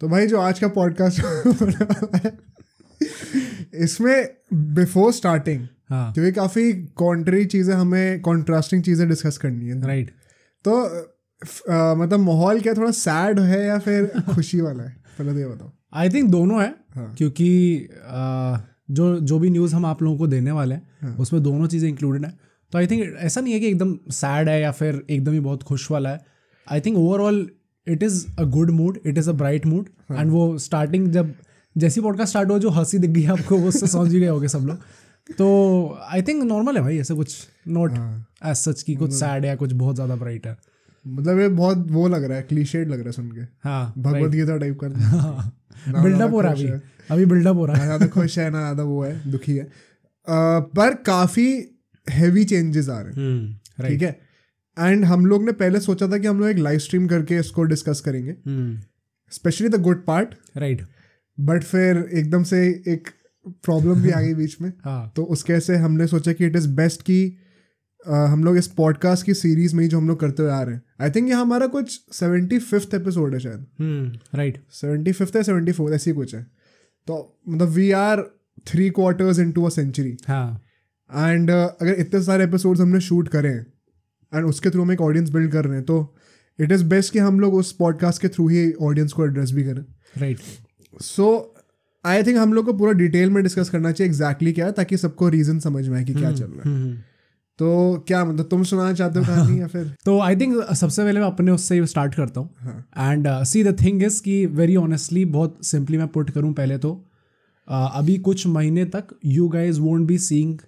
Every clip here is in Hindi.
तो भाई जो आज का पॉडकास्ट इसमें बिफोर स्टार्टिंग हाँ. क्योंकि काफ़ी कॉन्ट्री चीज़ें हमें कॉन्ट्रास्टिंग चीज़ें डिस्कस करनी है राइट right. तो आ, मतलब माहौल क्या थोड़ा सैड है या फिर खुशी वाला है पहले तो ये बताओ आई थिंक दोनों है हाँ. क्योंकि आ, जो जो भी न्यूज़ हम आप लोगों को देने वाले हैं हाँ. उसमें दोनों चीज़ें इंक्लूडेड हैं तो आई थिंक ऐसा नहीं है कि एकदम सैड है या फिर एकदम ही बहुत खुश वाला है I think overall it is a good mood it is a bright mood and वो स्टार्टिंग जब जैसी पॉडकास्ट स्टार्ट हुआ जो हंसी दिख गई आपको वो समझ ही गए होगे सब लोग तो आई थिंक नॉर्मल है भाई ऐसे कुछ नॉट एज सच की कुछ सैड या कुछ बहुत ज़्यादा ब्राइट है मतलब ये बहुत वो लग रहा है क्लीशेड लग रहा है सुन के हाँ भगवत गीता टाइप कर बिल्डअप हो रहा है अभी अभी बिल्डअप हो रहा है ज़्यादा खुश है ना ज़्यादा वो है दुखी है पर काफ़ी हैवी चेंजेस आ रहे हैं हम्म, ठीक है एंड हम लोग ने पहले सोचा था कि हम लोग एक लाइव स्ट्रीम करके इसको डिस्कस करेंगे specially the good part right but फिर एकदम से एक प्रॉब्लम भी आ गई बीच में हाँ. तो उसके से हमने सोचा कि इट इज़ बेस्ट की Uh, हम लोग इस पॉडकास्ट की सीरीज में ही जो हम लोग करते हुए आ रहे हैं आई थिंक ये हमारा कुछ सेवेंटी फिफ्थ एपिसोड है शायद राइट सेवेंटी फिफ्थ है सेवेंटी फोर्थ ऐसी कुछ है तो मतलब we are three quarters into a century and अगर इतने सारे एपिसोड हमने शूट करें एंड उसके थ्रू हम एक ऑडियंस बिल्ड कर रहे हैं तो इट इज़ बेस्ट कि हम लोग उस पॉडकास्ट के थ्रू ही ऑडियंस को एड्रेस भी करें राइट सो आई थिंक हम लोग को पूरा डिटेल में डिस्कस करना चाहिए एग्जैक्टली exactly क्या है ताकि सबको रीजन समझ में आए कि क्या हम्म, चल रहा है हम्म, हम्म। तो क्या मतलब तुम सुनाना चाहते हो कहानी या फिर तो आई थिंक सबसे पहले मैं अपने उससे स्टार्ट करता हूँ and see the thing is कि वेरी ऑनेस्टली बहुत सिंपली मैं पुट करूँ पहले तो uh, अभी कुछ महीने तक you guys won't be seeing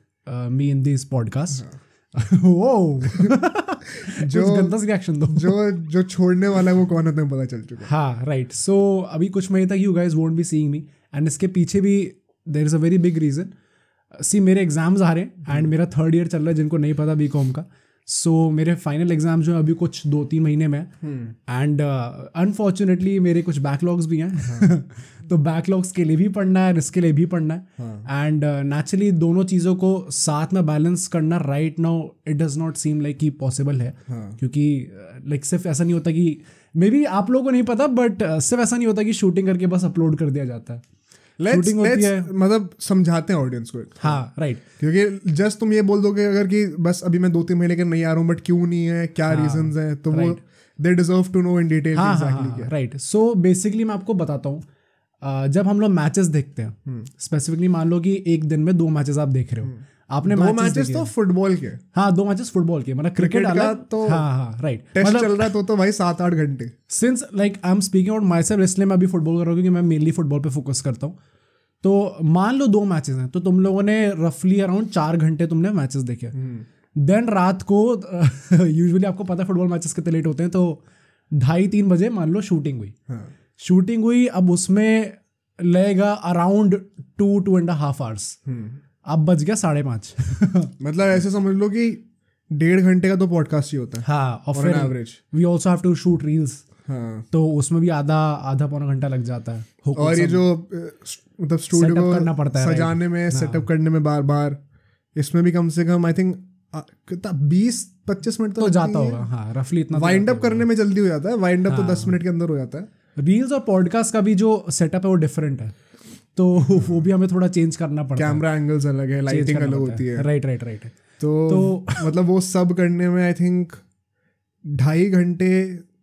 me in this podcast जो गंदा रिएक्शन दो जो जो छोड़ने वाला है वो कौन होता है पता चल चुका हाँ राइट सो अभी कुछ महीने तक you guys won't be seeing me and इसके पीछे भी there is a very big reason see मेरे एग्जाम्स आ रहे हैं एंड मेरा थर्ड ईयर चल रहा है जिनको नहीं पता बी कॉम का सो so, मेरे फाइनल एग्जाम जो है अभी कुछ दो तीन महीने में एंड हम्म। अनफॉर्चुनेटली uh, मेरे कुछ बैकलॉग्स भी हैं तो बैकलॉग्स के लिए भी पढ़ना है इसके लिए भी पढ़ना है एंड हाँ। नेचुरली uh, दोनों चीज़ों को साथ में बैलेंस करना right now it does not seem like कि पॉसिबल है हाँ। क्योंकि लाइक uh, सिर्फ ऐसा नहीं होता कि मे बी आप लोगों को नहीं पता बट सिर्फ ऐसा नहीं होता कि शूटिंग करके बस अपलोड कर दिया जाता है शूटिंग होती है मतलब समझाते हैं ऑडियंस को हाँ राइट right. क्योंकि जस्ट तुम ये बोल दोगे अगर कि बस अभी मैं दो तीन महीने के नहीं आ रहा हूँ बट क्यों नहीं है क्या हाँ, रीजन तो हाँ, हाँ, हाँ, है तो right. वो they deserve to know in detail right so basically मैं आपको बताता हूँ जब हम लोग मैचेस देखते हैं स्पेसिफिकली हम्म। मान लो कि एक दिन में दो मैचेस आप देख रहे हो हम्म। आपने दो मैचेस तो फुटबॉल के हाँ दो मैचेस फुटबॉल के मतलब क्रिकेट अलग तो हाँ हाँ राइट टेस्ट मतलब, चल रहा है तो तो भाई सात आठ घंटे since like I am speaking out myself इसलिए मैं अभी फुटबॉल कर रहा हूँ क्योंकि मैं मेनली फुटबॉल पे फोकस करता हूँ तो मान लो दो मैचेस हैं तो तुम लोगों ने रफली अराउंड चार घंटे तुमने मैचेस देखे देन हम्म। रात को यूजुअली आपको पता है फुटबॉल मैचेस कितने लेट होते हैं तो ढाई तीन बजे मान लो शूटिंग हुई हाँ. शूटिंग हुई अब उसमें लेगा around two two and half hours अब बज गया साढ़े पाँच मतलब ऐसे समझ लो कि डेढ़ घंटे का तो पॉडकास्ट ही होता है हाँ और फिर average we also have to shoot reels हाँ. तो उसमें भी आधा आधा पौना घंटा लग जाता है और ये जो मतलब स्टूडियो को करना पड़ता है सजाने में सेटअप हाँ। करने में बार बार इसमें भी कम से कम आई थिंक बीस पच्चीस मिनट तो, तो जाता होगा हाँ रफली इतना वाइंड तो अप करने में जल्दी हो जाता है वाइंड अप तो दस हाँ। मिनट के अंदर हो जाता है रील्स और पॉडकास्ट का भी जो सेटअप है वो डिफरेंट है तो वो भी हमें थोड़ा चेंज करना पड़ता है कैमरा एंगल्स अलग है लाइटिंग अलग होती है राइट राइट राइट तो, तो मतलब वो सब करने में आई थिंक ढाई घंटे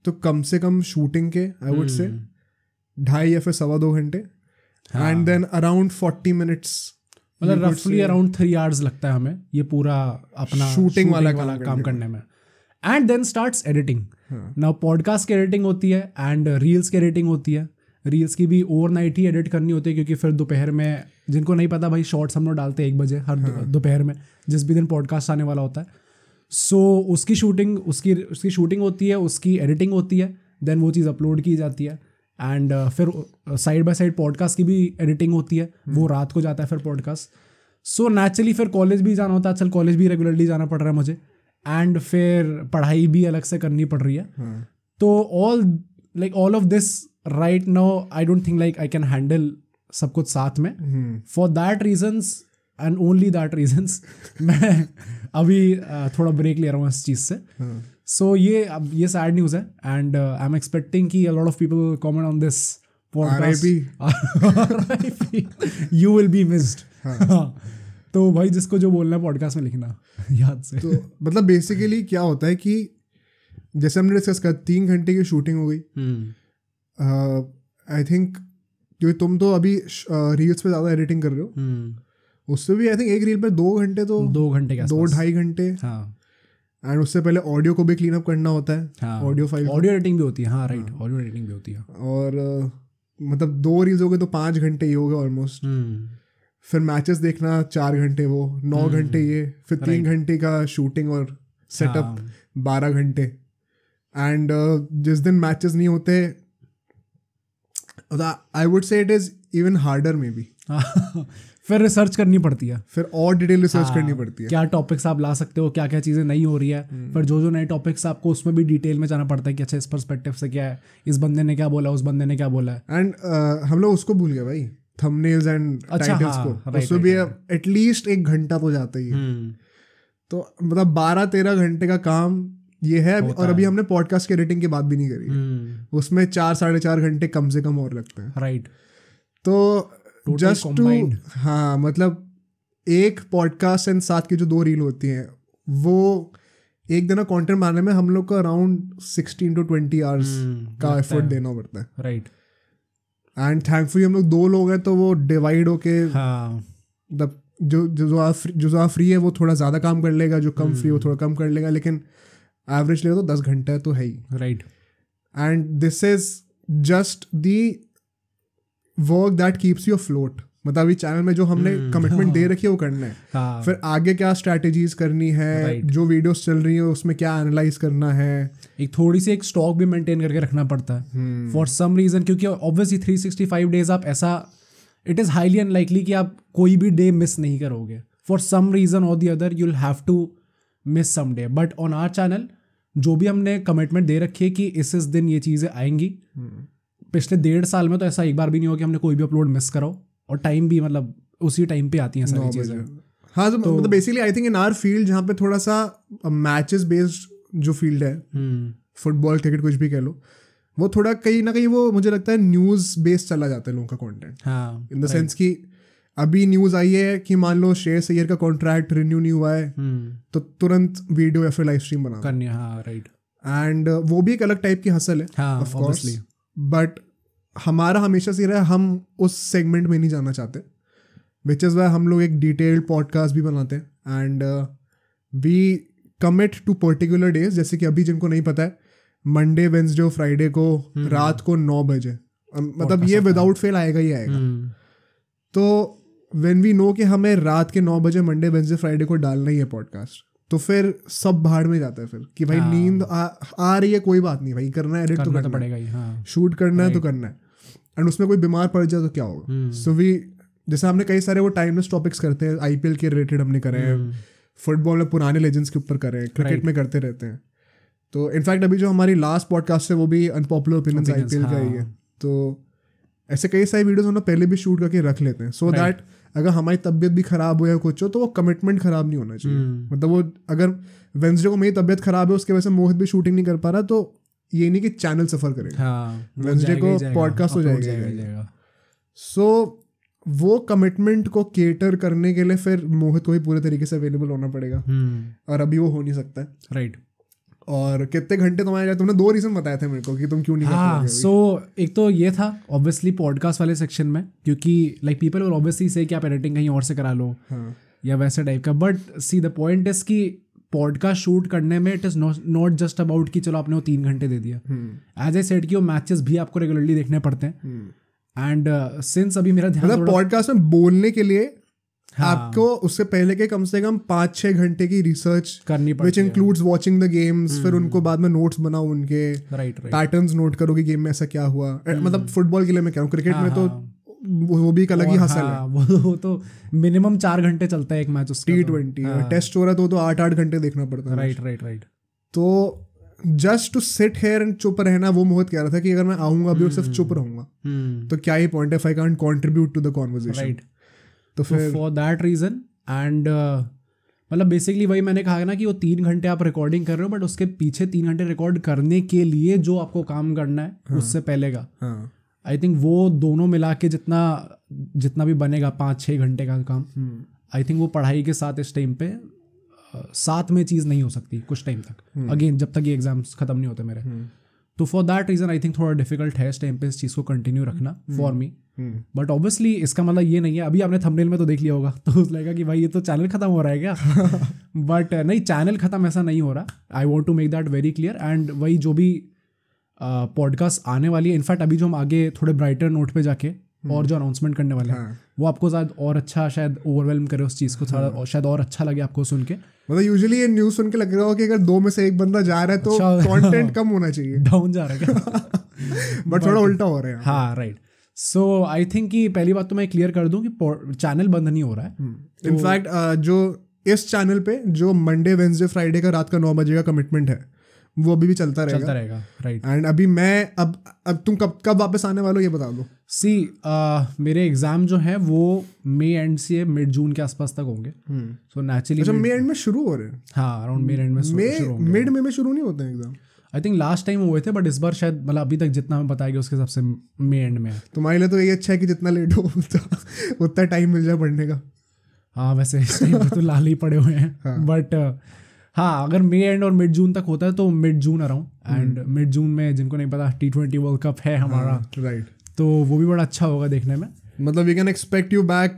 तो कम से कम शूटिंग के आई वुड से ढाई या फिर सवा दो घंटे and then around forty minutes मतलब रफली अराउंड थ्री आवर्स लगता है हमें ये पूरा अपना शूटिंग वाला, वाला काम करने में एंड देन स्टार्ट एडिटिंग ना पॉडकास्ट की एडिटिंग होती है एंड रील्स की एडिटिंग होती है रील्स की भी ओवर नाइट ही एडिट करनी होती है क्योंकि फिर दोपहर में जिनको नहीं पता भाई शॉर्ट्स हम लोग डालते हैं एक बजे हर हाँ। दोपहर में जिस भी दिन पॉडकास्ट आने वाला होता है सो उसकी शूटिंग उसकी उसकी शूटिंग होती है उसकी एडिटिंग होती है देन वो चीज़ अपलोड की जाती है एंड uh, फिर साइड बाय साइड पॉडकास्ट की भी एडिटिंग होती है hmm. वो रात को जाता है फिर पॉडकास्ट सो नेचुरली फिर कॉलेज भी जाना होता है आजकल कॉलेज भी रेगुलरली जाना पड़ रहा है मुझे एंड फिर पढ़ाई भी अलग से करनी पड़ रही है hmm. तो all like all of this right now I don't think like I can handle सब कुछ साथ में for that reasons and only that reasons मैं अभी uh, थोड़ा ब्रेक ले रहा हूँ इस चीज़ से hmm. सो ये अब ये सैड न्यूज़ है एंड आई एम एक्सपेक्टिंग की a lot of people comment on this you will be missed तो भाई जिसको जो बोलना है पॉडकास्ट में लिखना याद से तो मतलब बेसिकली क्या होता है कि जैसे हमने डिस्कस कर तीन घंटे की शूटिंग हो गई आई हम्म। थिंक uh, क्योंकि तुम तो अभी रील्स uh, पे ज़्यादा एडिटिंग कर रहे हो हम्म। उससे भी आई थिंक एक रील पे दो घंटे तो दो घंटे दो ढाई घंटे हाँ एंड उससे पहले ऑडियो को भी क्लीन अप करना होता है ऑडियो फाइल ऑडियो एडिटिंग भी होती है हाँ राइट ऑडियो एडिटिंग भी होती है और मतलब दो रील्स हो गए तो पाँच घंटे ही हो गए ऑलमोस्ट हम्म। फिर मैचेस देखना चार घंटे वो नौ हम्म। घंटे ये फिर तीन घंटे का शूटिंग और सेटअप हाँ। बारह घंटे एंड जिस दिन मैचेस नहीं होते I would say it is even harder may be फिर रिसर्च करनी पड़ती है फिर और डिटेल रिसर्च हाँ, करनी पड़ती है क्या टॉपिक्स आप ला सकते हो क्या क्या चीज़ें नहीं हो रही है हम्म। फिर जो जो नए टॉपिक्स आपको उसमें भी डिटेल में जाना पड़ता है कि अच्छा इस परस्पेक्टिव से क्या है इस बंदे ने क्या बोला उस बंदे ने क्या बोला है एंड uh, हम लोग उसको भूल गए भाई थंबनेल्स एंड टाइटल्स को उसमें भी एटलीस्ट एक घंटा तो जाता ही हम्म। तो मतलब बारह तेरह घंटे का काम ये है और अभी हमने पॉडकास्ट की एडिटिंग की बात भी नहीं करी हम्म। उसमें चार साढ़े चार घंटे कम से कम और लगते हैं राइट तो जस्ट टू हाँ मतलब एक पॉडकास्ट एंड साथ की जो दो रील होती हैं वो एक दिन कंटेंट बनाने में हम लोग को around sixteen to twenty hours का एफर्ट देना पड़ता है राइट एंड थैंकफुली हम लोग दो लोग हैं तो वो डिवाइड होके हाँ। मतलब जो जो जो फ्री है वो थोड़ा ज़्यादा काम कर लेगा जो कम फ्री वो हम्म। थोड़ा कम कर लेगा लेकिन एवरेज ले तो दस घंटा तो है ही right and this is just the work that keeps you float मतलब चैनल में जो हमने कमिटमेंट हम्म। दे हाँ। रखी है वो करना है हाँ। फिर आगे क्या स्ट्रेटेजीज करनी है जो वीडियोस चल रही है उसमें क्या एनालाइज करना है एक थोड़ी सी एक स्टॉक भी मेंटेन करके रखना पड़ता है फॉर सम रीजन क्योंकि ऑब्वियसली 365 डेज आप ऐसा इट इज़ हाईली अनलाइकली कि आप कोई भी डे मिस नहीं करोगे फॉर सम रीजन और the other you'll have to miss some day but on our channel जो भी हमने कमिटमेंट दे रखी है कि इस इस दिन ये चीज़ें आएंगी hmm. पिछले डेढ़ साल में तो ऐसा एक बार भी नहीं हो कि हमने कोई भी अपलोड मिस करो और टाइम भी मतलब उसी टाइम पे आती हैं सारी चीज़ें हाँ तो, तो मतलब basically I think in our field जहाँ पे थोड़ा सा मैचेस बेस्ड जो फील्ड है फुटबॉल हम्म। क्रिकेट कुछ भी कह लो वो थोड़ा कहीं ना कहीं वो मुझे लगता है न्यूज़ बेस्ड चला जाता है लोगों का कॉन्टेंट हाँ इन द सेंस कि अभी न्यूज़ आई है कि मान लो शेयर सैयर का कॉन्ट्रैक्ट रिन्यू नहीं हुआ है हम्म। तो तुरंत वीडियो या फिर लाइव स्ट्रीम बना करनी हाँ राइट एंड वो भी एक अलग टाइप की हसल है ऑफ हाँ, कोर्सली बट हमारा हमेशा से रहा हम उस सेगमेंट में नहीं जाना चाहते विच इज़ वाई हम लोग एक डिटेल्ड पॉडकास्ट भी बनाते हैं and we commit to particular days जैसे कि अभी जिनको नहीं पता है मंडे वेंसडे और फ्राइडे को हम्म। रात को नौ बजे मतलब ये विदाउट फेल आएगा ही आएगा हम्म। तो वेन वी नो कि हमें रात के नौ बजे मंडे वेंसडे फ्राइडे को डालना ही है पॉडकास्ट तो फिर सब भाड़ में जाता है फिर कि भाई हाँ। नींद आ, आ रही है कोई बात नहीं भाई करना है एडिट तो, तो करना पड़ेगा ही हाँ। शूट करना है तो करना है एंड उसमें कोई बीमार पड़ जाए तो क्या होगा सो हम्म। वी जैसे हमने कई सारे वो टाइमलेस टॉपिक्स करते हैं आईपीएल के रिलेटेड हमने करे हैं फुटबॉल हम्म। में पुराने लेजेंड्स के ऊपर करे हैं क्रिकेट में करते रहते हैं तो इनफैक्ट अभी जो हमारी लास्ट पॉडकास्ट है वो भी अनपॉपुलर पी आईपीएल का ही है तो ऐसे कई सारी वीडियोस हम पहले भी शूट करके रख लेते हैं सो दैट अगर हमारी तबीयत भी खराब हो या कुछ हो तो वो कमिटमेंट खराब नहीं होना चाहिए hmm. मतलब वो अगर वेंसडे को मेरी तबियत खराब है उसके वजह से मोहित भी शूटिंग नहीं कर पा रहा तो ये नहीं कि चैनल सफर करेगा हाँ, वेंसडे को पॉडकास्ट हो जाएगा सो वो कमिटमेंट को केटर करने के लिए फिर मोहित को ही पूरे तरीके से अवेलेबल होना पड़ेगा हम्म। और अभी वो हो नहीं सकता राइट right. और कितने घंटे तुम्हारे जाए तुमने दो रीज़न बताए थे मेरे को कि तुम क्यों नहीं हाँ सो so, एक तो ये था ऑब्वियसली पॉडकास्ट वाले सेक्शन में क्योंकि लाइक पीपल और ऑब्वियसली से कि आप एडिटिंग कहीं और से करा लो हाँ. या वैसे टाइप का but see the point is की पॉडकास्ट शूट करने में it is not just about कि चलो आपने वो तीन घंटे दे दिया एज ए सेट की वो मैचेस भी आपको रेगुलरली देखने पड़ते हैं एंड हम्म। सिंस uh, अभी मेरा ध्यान पॉडकास्ट मतलब में बोलने के लिए हाँ। आपको उससे पहले के कम से कम पांच छह घंटे की रिसर्च करनी पड़ती है इंक्लूड्स वाचिंग द गेम्स फिर हम्म। उनको बाद में नोट्स बनाओ उनके राइट पैटर्न नोट करो कि गेम में ऐसा क्या हुआ हम्म। मतलब फुटबॉल के लिए मैं कह रहा हूँ क्रिकेट हाँ, में तो हाँ। वो भी एक अलग ही हासिल हाँ, है वो, तो मिनिमम तो चार घंटे चलता है एक मैच उसका टी तो। ट्वेंटी हाँ। टेस्ट हो रहा तो, तो आठ आठ घंटे देखना पड़ता है राइट राइट राइट तो just to sit here and चुप रहना वो मोहित कह रहा था कि अगर मैं आऊंगा अभी और सिर्फ हम्म। चुप रहूंगा तो क्या ही point if I contribute to the conversation right तो फॉर दैट रीज़न एंड मतलब बेसिकली वही मैंने कहा ना कि वो तीन घंटे आप रिकॉर्डिंग कर रहे हो बट उसके पीछे तीन घंटे रिकॉर्ड करने के लिए जो आपको काम करना है हाँ, उससे पहले का आई हाँ। थिंक वो दोनों मिला के जितना जितना भी बनेगा पाँच छः घंटे का काम आई हम्म। थिंक वो पढ़ाई के साथ इस टाइम पे uh, साथ में चीज़ नहीं हो सकती कुछ टाइम तक अगेन हम्म। जब तक ये एग्जाम्स ख़त्म नहीं होते मेरे हम्म। तो for that reason I think थोड़ा डिफिकल्ट है इस टाइम पे इस चीज़ को कंटिन्यू रखना फॉर मी बट ऑब्वियसली इसका मतलब ये नहीं है अभी आपने थंबनेल में तो देख लिया होगा तो उस लगेगा कि भाई ये तो चैनल खत्म हो रहा है क्या बट uh, नहीं चैनल खत्म ऐसा नहीं हो रहा I want to make that very clear and वही जो भी पॉडकास्ट uh, आने वाली है इनफैक्ट अभी जो हम आगे थोड़े ब्राइटर नोट पे जाके Hmm. और जो अनाउंसमेंट करने वाले हैं हाँ. वो आपको शायद और अच्छा शायद ओवरवेलम करे उस चीज़ को हाँ. शायद और अच्छा लगे आपको सुन के मतलब यूजुअली ये न्यूज सुन के लग रहा हो कि अगर दो में से एक बंदा जा रहा है तो कंटेंट अच्छा। कम होना चाहिए डाउन जा रहा है बट थोड़ा उल्टा हो रहा है हाँ राइट सो आई थिंक कि पहली बात तो मैं क्लियर कर दूं कि चैनल बंद नहीं हो रहा है इनफैक्ट हम्म। hmm. तो, uh, जो इस चैनल पे जो मंडे वेंसडे फ्राइडे का रात का नौ बजे का कमिटमेंट है वो अभी भी चलता रहेगा चलता रहेगा राइट एंड अभी मैं अब अब तुम कब कब वापस आने वालों ये बता दो सी uh, मेरे एग्जाम जो है वो मे एंड से मिड जून के आसपास तक होंगे सो नेचुरली मे एंड में शुरू हो रहे हैं हाँ अराउंड मे एंड में मिड मे में शुरू नहीं होते हैं exam I think last time हुए थे बट इस बार शायद मतलब अभी तक जितना हमें बताया गया उसके हिसाब से मे एंड में तुम्हारे लिए तो ये अच्छा है कि जितना लेट हो उतना उतना टाइम मिल जाए पढ़ने का हाँ वैसे इस टाइम पे तो लाल ही पड़े हुए हैं बट हाँ।, uh, हाँ अगर मे एंड और मिड जून तक होता है तो mid June around end mid June में जिनको नहीं पता टी ट्वेंटी वर्ल्ड कप है हमारा राइट हाँ, तो वो भी बड़ा अच्छा होगा देखने में मतलब we can expect you back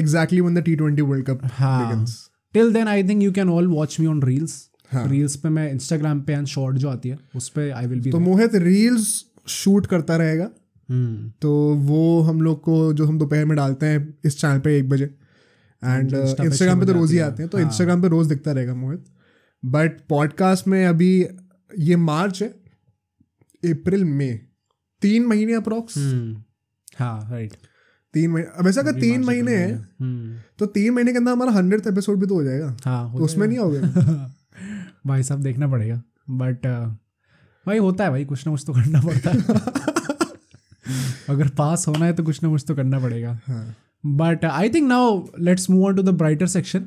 exactly when the T twenty world cup हाँ till then I think you can all watch me on reels reels पे मैं इंस्टाग्राम पे एंड शॉर्ट जो आती है उस पर आई विल बी तो मोहित रील्स शूट करता रहेगा हम्म। तो वो हम लोग को जो हम दोपहर में डालते हैं इस चैनल पे एक बजे एंड इंस्टाग्राम uh, पे तो रोज ही आते हैं तो इंस्टाग्राम हाँ। पे रोज दिखता रहेगा मोहित बट पॉडकास्ट में अभी ये मार्च है अप्रैल मई तीन महीने अप्रोक्स हम्म। हाँ राइट तीन महीने वैसे अगर तीन महीने हैं हम्म। तो तीन महीने के अंदर हमारा हंड्रेड एपिसोड भी तो हो जाएगा हाँ तो उसमें नहीं होगा भाई साहब देखना पड़ेगा बट uh, भाई होता है भाई कुछ ना कुछ तो करना पड़ता है अगर पास होना है तो कुछ ना कुछ तो करना पड़ेगा but I think now let's move on to the brighter section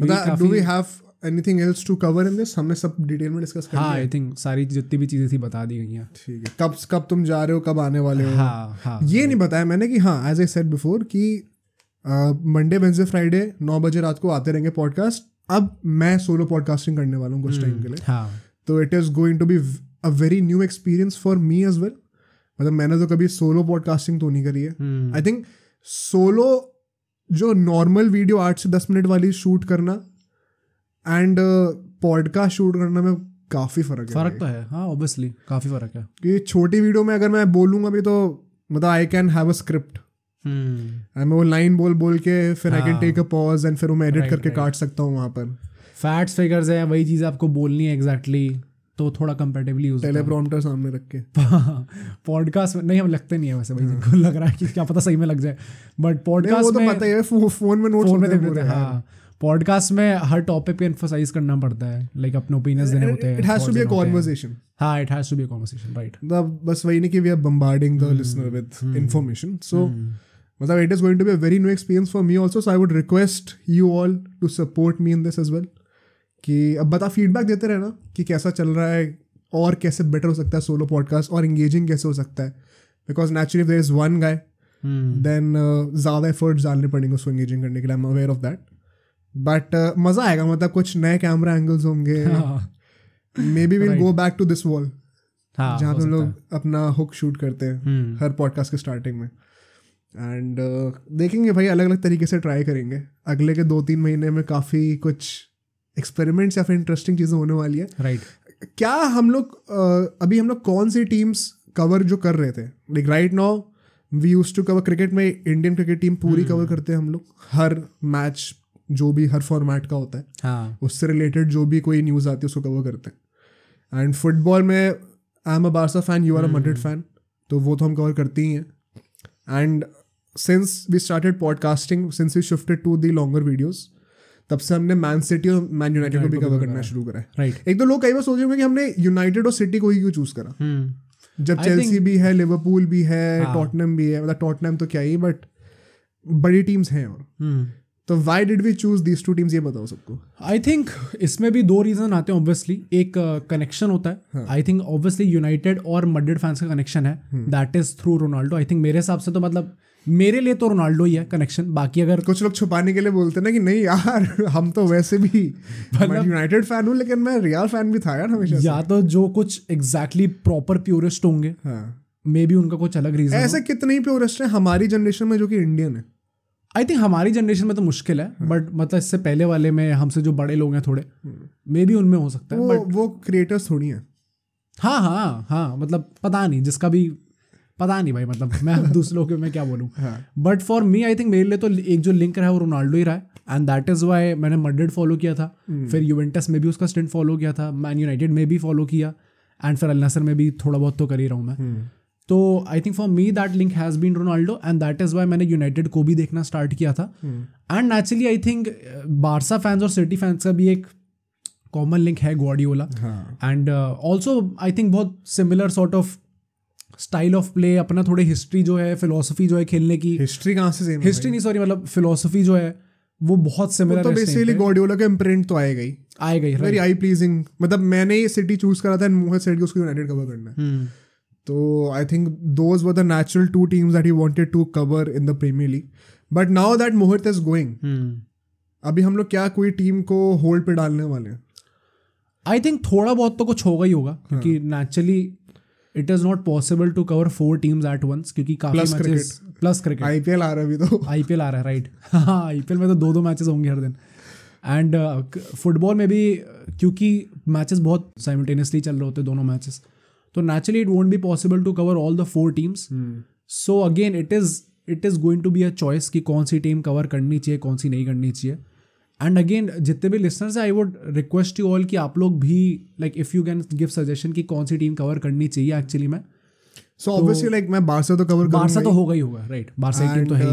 मतलब do we have anything else to cover in this हमने सब डिटेल में डिस्कस हाँ आई थिंक सारी जितनी भी चीज़ें थी बता दी गई हैं ठीक है कब कब तुम जा रहे हो कब आने वाले हो हाँ हाँ ये नहीं बताया मैंने कि हाँ एज ए सेट बिफोर कि मंडे वेंसडे फ्राइडे नौ बजे रात को आते रहेंगे पॉडकास्ट अब मैं सोलो पॉडकास्टिंग करने वाला हूँ कुछ टाइम के हम्म, लिए हाँ तो it is going to be a very new experience for me as well मतलब मैंने तो कभी सोलो पॉडकास्टिंग तो नहीं करी है आई थिंक सोलो जो नॉर्मल वीडियो आठ से दस मिनट वाली शूट करना एंड पॉडकास्ट शूट करने में काफ़ी फर्क है फर्क तो है हाँ ऑब्वियसली काफ़ी फर्क है कि छोटी वीडियो में अगर मैं बोलूंगा भी तो मतलब I can have a script मैं वो लाइन बोल बोल के फिर I can take a pause and फिर वो मैं एडिट करके काट सकता हूँ वहाँ पर फैट्स फिगर्स है वही चीज़ आपको बोलनी है एग्जैक्टली तो थोड़ा कंपेटेबली यूज टेलीप्रॉम्प्टर सामने रख के पॉडकास्ट में नहीं हम लगते नहीं है वैसे भाई हाँ। जिनको लग रहा है कि क्या पता सही में लग जाए बट पॉडकास्ट तो में पता है फोन में नोट फोन में देख लेते हैं हाँ, हाँ। पॉडकास्ट में हर टॉपिक पे एम्फोसाइज करना पड़ता है लाइक अपने ओपिनियंस देने होते हैं it has to be a conversation हां it has to be a conversation right the बस वही नहीं कि we are bombarding the listener with information so मतलब it is going to be a very new experience for me also so I would request you all to support me in this as well कि अब बता फीडबैक देते रहना कि कैसा चल रहा है और कैसे बेटर हो सकता है सोलो पॉडकास्ट और एंगेजिंग कैसे हो सकता है because naturally there is one guy then ज़्यादा एफर्ट्स डालने पड़ेंगे उसको एंगेजिंग करने के लिए I am aware of that but uh, मजा आएगा मतलब कुछ नए कैमरा एंगल्स होंगे maybe will go back to this wall जहाँ पे हम लोग अपना हुक शूट करते हैं हम्म। हर पॉडकास्ट के स्टार्टिंग में एंड uh, देखेंगे भाई अलग अलग तरीके से ट्राई करेंगे अगले के दो तीन महीने में काफ़ी कुछ एक्सपेरिमेंट्स या फिर इंटरेस्टिंग चीज़ें होने वाली है राइट right. क्या हम लोग uh, अभी हम लोग कौन सी टीम्स कवर जो कर रहे थे like right now we use to cover cricket में इंडियन क्रिकेट टीम पूरी कवर हम्म। hmm. करते हैं हम लोग हर मैच जो भी हर फॉर्मेट का होता है हाँ. उससे रिलेटेड जो भी कोई न्यूज़ आती है उसको कवर करते हैं एंड फुटबॉल में I am a Barca fan you are a Madrid fan तो वो तो हम कवर करते ही हैं and since we started podcasting since we shifted to the longer videos तब से हमने मैन सिटी और मैन यूनाइटेड को भी कवर करना शुरू करा है राइट एक तो लोग कई बार सोच रहे होंगे कि हमने यूनाइटेड और सिटी को ही क्यों चूज करा हम्म। जब चेल्सी भी है लिवरपूल भी है टॉटनम हाँ। भी है मतलब टॉटनम तो क्या ही बट बड़ी टीम्स हैं और हम्म। तो why did we choose these two teams ये बताओ सबको आई थिंक इसमें भी दो रीजन आते हैं ऑब्वियसली एक कनेक्शन uh, होता है आई थिंक ऑब्वियसली यूनाइटेड और मड्रिड फैंस का कनेक्शन है that is through Ronaldo I think मेरे हिसाब से तो मतलब मेरे लिए तो रोनाल्डो ही है कनेक्शन बाकी अगर कुछ लोग छुपाने के लिए बोलते ना कि नहीं यार हम तो वैसे भी यूनाइटेड फैन मतलब हूँ लेकिन मैं रियल फैन भी था यार हमेशा या तो जो कुछ एग्जैक्टली प्रॉपर प्योरिस्ट होंगे मे हाँ। बी उनका कुछ अलग रीजन ऐसे कितने ही प्योरिस्ट हैं हमारी जनरेशन में जो कि इंडियन है आई थिंक हमारी जनरेशन में तो मुश्किल है बट हाँ। मतलब इससे पहले वाले में हमसे जो बड़े लोग हैं थोड़े मे हम्म। भी उनमें हो सकता है बट वो क्रिएटर्स थोड़ी हैं हाँ हाँ हाँ मतलब पता नहीं जिसका भी पता नहीं भाई मतलब मैं दूसरों के मैं क्या बोलूँ but for me I think मेरे लिए तो एक जो लिंक रहा है वो रोनाल्डो ही रहा है एंड दैट इज़ वाई मैंने मड्रिड फॉलो किया था hmm. फिर यूवेंटस में भी उसका स्टेंट फॉलो किया था मैन यूनाइटेड में भी फॉलो किया एंड फिर अल नसर में भी थोड़ा बहुत तो कर ही रहा हूँ मैं hmm. तो I think for me that link has been Ronaldo and that is why मैंने यूनाइटेड को भी देखना स्टार्ट किया था and naturally I think Barca fans और सिटी फैंस का भी एक कॉमन लिंक है Guardiola and also I think बहुत similar sort of style of play अपना थोड़े हिस्ट्री जो है फिलोसफी जो है खेलने की हिस्ट्री कहाँ से हिस्ट्री नहीं सॉरी मतलब फिलोसफी जो है वो बहुत सिमिलर तो बेसिकली गॉडियोला का इम्प्रिंट तो आएगा ही आएगा ही वेरी आई प्लीजिंग मतलब मैंने ये सिटी चूज करा था एंड मोहन सेट को उसको यूनाइटेड कवर करना है hmm. तो I think those were the natural two teams that he wanted to cover in the Premier League. But now that Mohit is going, hmm. अभी हम लोग क्या कोई टीम को होल्ड पे डालने वाले हैं आई थिंक थोड़ा बहुत तो कुछ होगा ही होगा हाँ। क्योंकि naturally it is not possible to cover four teams at once क्योंकि काफी मैचेस प्लस क्रिकेट आईपीएल आ रहा है अभी तो आईपीएल आ रहा है राइट हाँ आईपीएल में तो दो दो मैचेस होंगे हर दिन एंड फुटबॉल uh, में भी क्योंकि मैचेस बहुत साइमटेनियसली चल रहे होते दोनों मैचेस तो naturally it won't be possible to cover all the four teams so again it is it is going to be a choice कि कौन सी टीम कवर करनी चाहिए कौन सी नहीं करनी चाहिए एंड अगेन जितने भी लिसनर्स हैं I would request you all कि आप लोग भी like if you can give suggestion कि कौन सी टीम कवर करनी चाहिए एक्चुअली मैं सो ऑब्वियसली लाइक मैं बारसा तो कवर बारसा तो होगा ही होगा राइट बारसा टीम तो है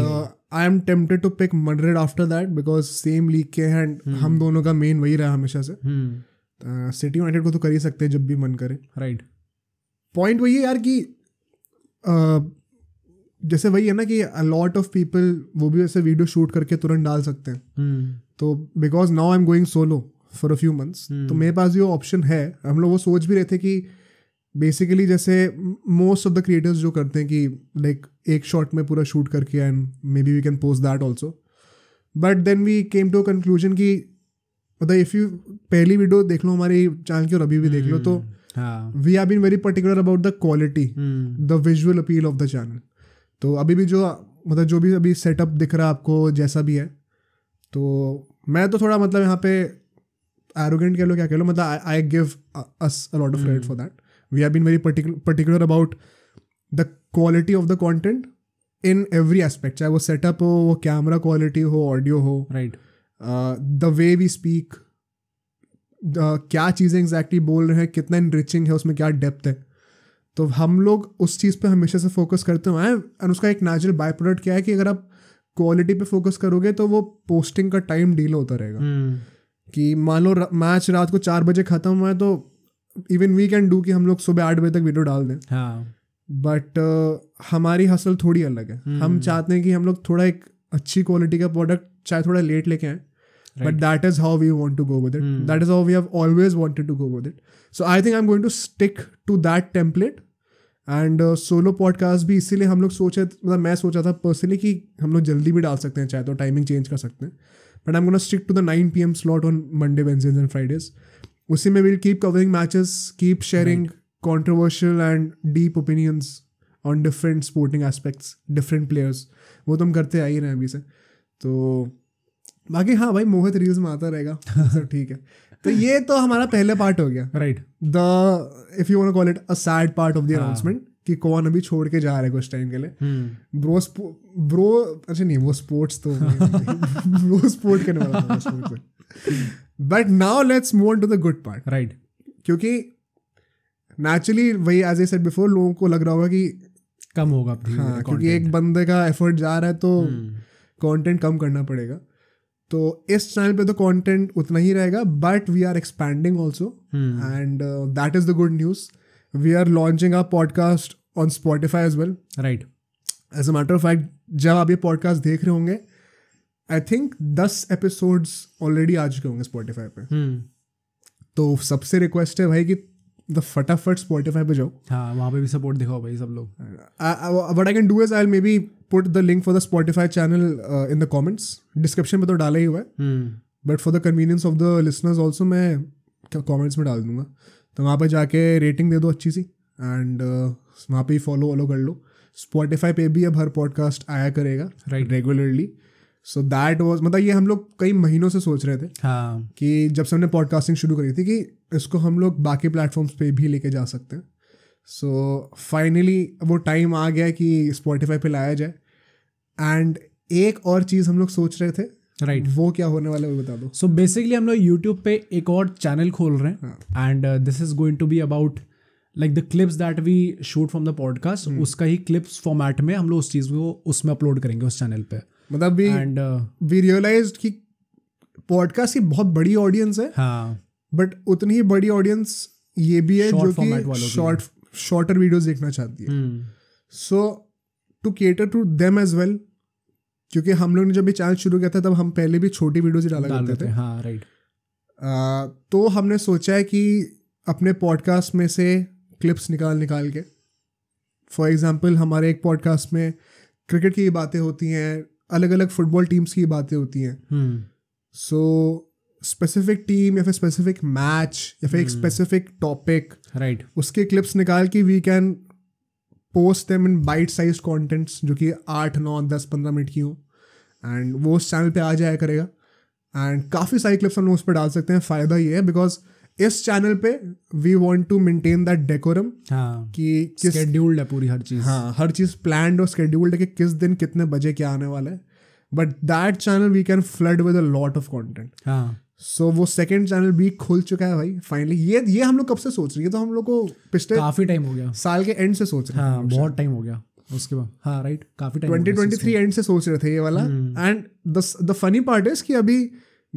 I am tempted to pick Madrid after that because same league के हैं एंड hmm. हम दोनों का मेन वही रहा हमेशा से सिटी hmm. यूनाइटेड uh, को तो कर ही सकते हैं जब भी मन करे राइट पॉइंट वही है यार कि जैसे वही है ना कि अलॉट ऑफ पीपल वो भी वैसे वीडियो शूट करके तुरंत डाल सकते हैं हम्म। तो because now I am going solo for a few months तो मेरे पास जो ऑप्शन है हम लोग वो सोच भी रहे थे कि बेसिकली जैसे मोस्ट ऑफ द क्रिएटर्स जो करते हैं कि लाइक एक शॉट में पूरा शूट करके and may maybe we can post that also but then we came to conclusion कि मतलब इफ़ यू पहली वीडियो देख लो हमारी चैनल की और अभी भी देख लो तो हम्म। We have been very particular about the quality the visual appeal of the channel तो अभी भी जो मतलब जो भी अभी सेटअप दिख रहा है आपको जैसा भी है तो मैं तो थोड़ा मतलब यहाँ पे एरोगेंट कह लो क्या कह लो मतलब I give us a lot of credit for that we have been very particular about the quality of the content in every aspect चाहे वो सेटअप हो वो कैमरा क्वालिटी हो ऑडियो हो right the way we speak क्या चीज़ें एग्जैक्टली बोल रहे हैं कितना इनरिचिंग है उसमें क्या डेप्थ है तो हम लोग उस चीज़ पे हमेशा से फोकस करते हुए हैं और उसका एक नेचुरल बाय प्रोडक्ट क्या है कि अगर आप क्वालिटी पे फोकस करोगे तो वो पोस्टिंग का टाइम डील होता रहेगा hmm. कि मान लो मैच रात को चार बजे ख़त्म हुआ है तो इवन वी कैन डू कि हम लोग सुबह आठ बजे तक वीडियो डाल दें बट हाँ। uh, हमारी हसल थोड़ी अलग है hmm. हम चाहते हैं कि हम लोग थोड़ा एक अच्छी क्वालिटी का प्रोडक्ट चाहे थोड़ा लेट लेके आए right. but that is how we want to go with it mm. that is how we have always wanted to go with it so i think i'm going to stick to that template and solo podcast भी इसीलिए हम लोग सोचे मतलब मैं सोचा था पर्सनली कि हम लोग जल्दी भी डाल सकते हैं चाहे तो टाइमिंग चेंज कर सकते हैं but I am gonna stick to the nine P M slot on Monday वेंजेज एंड फ्राइडेज उसी में will keep covering matches keep sharing controversial and deep opinions on different sporting aspects different players वो तो हम करते आ ही रहे हैं अभी से तो बाकी हाँ भाई मोहित रील्स में आता रहेगा ठीक है तो ये तो हमारा पहला पार्ट हो गया right the if you call it a sad part of the announcement कि कौन अभी छोड़ के जा रहे कुछ टाइम के लिए ब्रो हम्म। ब्रो अच्छा नहीं वो स्पोर्ट्स तो ब्रो स्पोर्ट करने वाला but now let's move to the good part right क्योंकि नेचुरली वही एज ए सेट बिफोर लोगों को लग रहा होगा कि कम होगा हाँ क्योंकि एक बंदे का एफर्ट जा रहा है तो कंटेंट हम्म। कम करना पड़ेगा तो इस चैनल पे तो कंटेंट उतना ही रहेगा but we are expanding also and that is the good news we are launching our podcast on Spotify as well right as a matter of fact जब आप ये पॉडकास्ट देख रहे होंगे आई थिंक दस एपिसोड्स ऑलरेडी आ चुके होंगे स्पॉटिफाई पे hmm. तो सबसे रिक्वेस्ट है भाई कि द फटाफट स्पॉटिफाई पे जाओ हाँ वहाँ पे भी सपोर्ट दिखाओ भाई सब लोग but I can do as I maybe put the link for the Spotify channel in the comments description में तो डाला ही हुआ है but for the convenience of the listeners also मैं कॉमेंट्स में डाल दूंगा तो वहाँ पर जाके रेटिंग दे दो अच्छी सी एंड uh, वहाँ पर ही फॉलो वॉलो कर लो स्पॉटिफाई पे भी अब हर पॉडकास्ट आया करेगा right regularly so that was मतलब ये हम लोग कई महीनों से सोच रहे थे हाँ. कि जब से हमने पॉडकास्टिंग शुरू करी थी कि इसको हम लोग बाकी प्लेटफॉर्म्स पे भी लेके जा सकते हैं सो so, फाइनली वो टाइम आ गया कि स्पॉटिफाई पे लाया जाए एंड एक और चीज़ हम लोग सोच रहे थे राइट right. वो क्या होने वाला है वो बता दो सो बेसिकली हम लोग यूट्यूब पे एक और चैनल खोल रहे हैं and this is going to be about like the clips that we shoot from the podcast उसका ही क्लिप्स फॉर्मेट में हम लोग उस चीज़ को उसमें अपलोड करेंगे उस चैनल पे मतलब भी एंड वी रियलाइज कि पॉडकास्ट की बहुत बड़ी ऑडियंस है हाँ बट उतनी ही बड़ी ऑडियंस ये भी है जो कि शॉर्ट शॉर्टर वीडियोस देखना चाहती है सो हम्म। hmm. so, to cater to them as well क्योंकि हम लोग ने जब भी चैनल शुरू किया था तब हम पहले भी छोटी वीडियोज डाला करते थे हाँ राइट तो हमने सोचा है कि अपने पॉडकास्ट में से क्लिप्स निकाल निकाल के फॉर एग्ज़ाम्पल हमारे एक पॉडकास्ट में क्रिकेट की बातें होती हैं अलग अलग फुटबॉल टीम्स की बातें होती हैं सो स्पेसिफिक टीम या फिर स्पेसिफिक मैच या फिर एक स्पेसिफिक टॉपिक राइट उसके क्लिप्स निकाल के we can post them in bite size contents जो कि आठ नौ दस पंद्रह मिनट की हूँ एंड वो उस चैनल पर आ जाया करेगा एंड काफ़ी सारी क्लिप्स हम लोग उस पर डाल सकते हैं फ़ायदा ये है बिकॉज इस चैनल पे we want to maintain that decorum कि किस शेड्यूल्ड है पूरी हर चीज़ हाँ हर चीज़ प्लान और शेड्यूल्ड है कि किस दिन कितने बजे क्या आने वाला है but that channel we can flood with a lot of content so so, वो सेकंड चैनल भी खुल चुका है भाई फाइनली ये ये हम लोग कब से सोच रहे हैं तो हम लोग को पिछले काफी टाइम हो गया साल के एंड से सोच रहे हैं हाँ, बहुत टाइम अच्छा। हो गया उसके बाद हाँ राइट काफी ट्वेंटी ट्वेंटी थ्री एंड से सोच रहे थे ये वाला and the funny part is कि अभी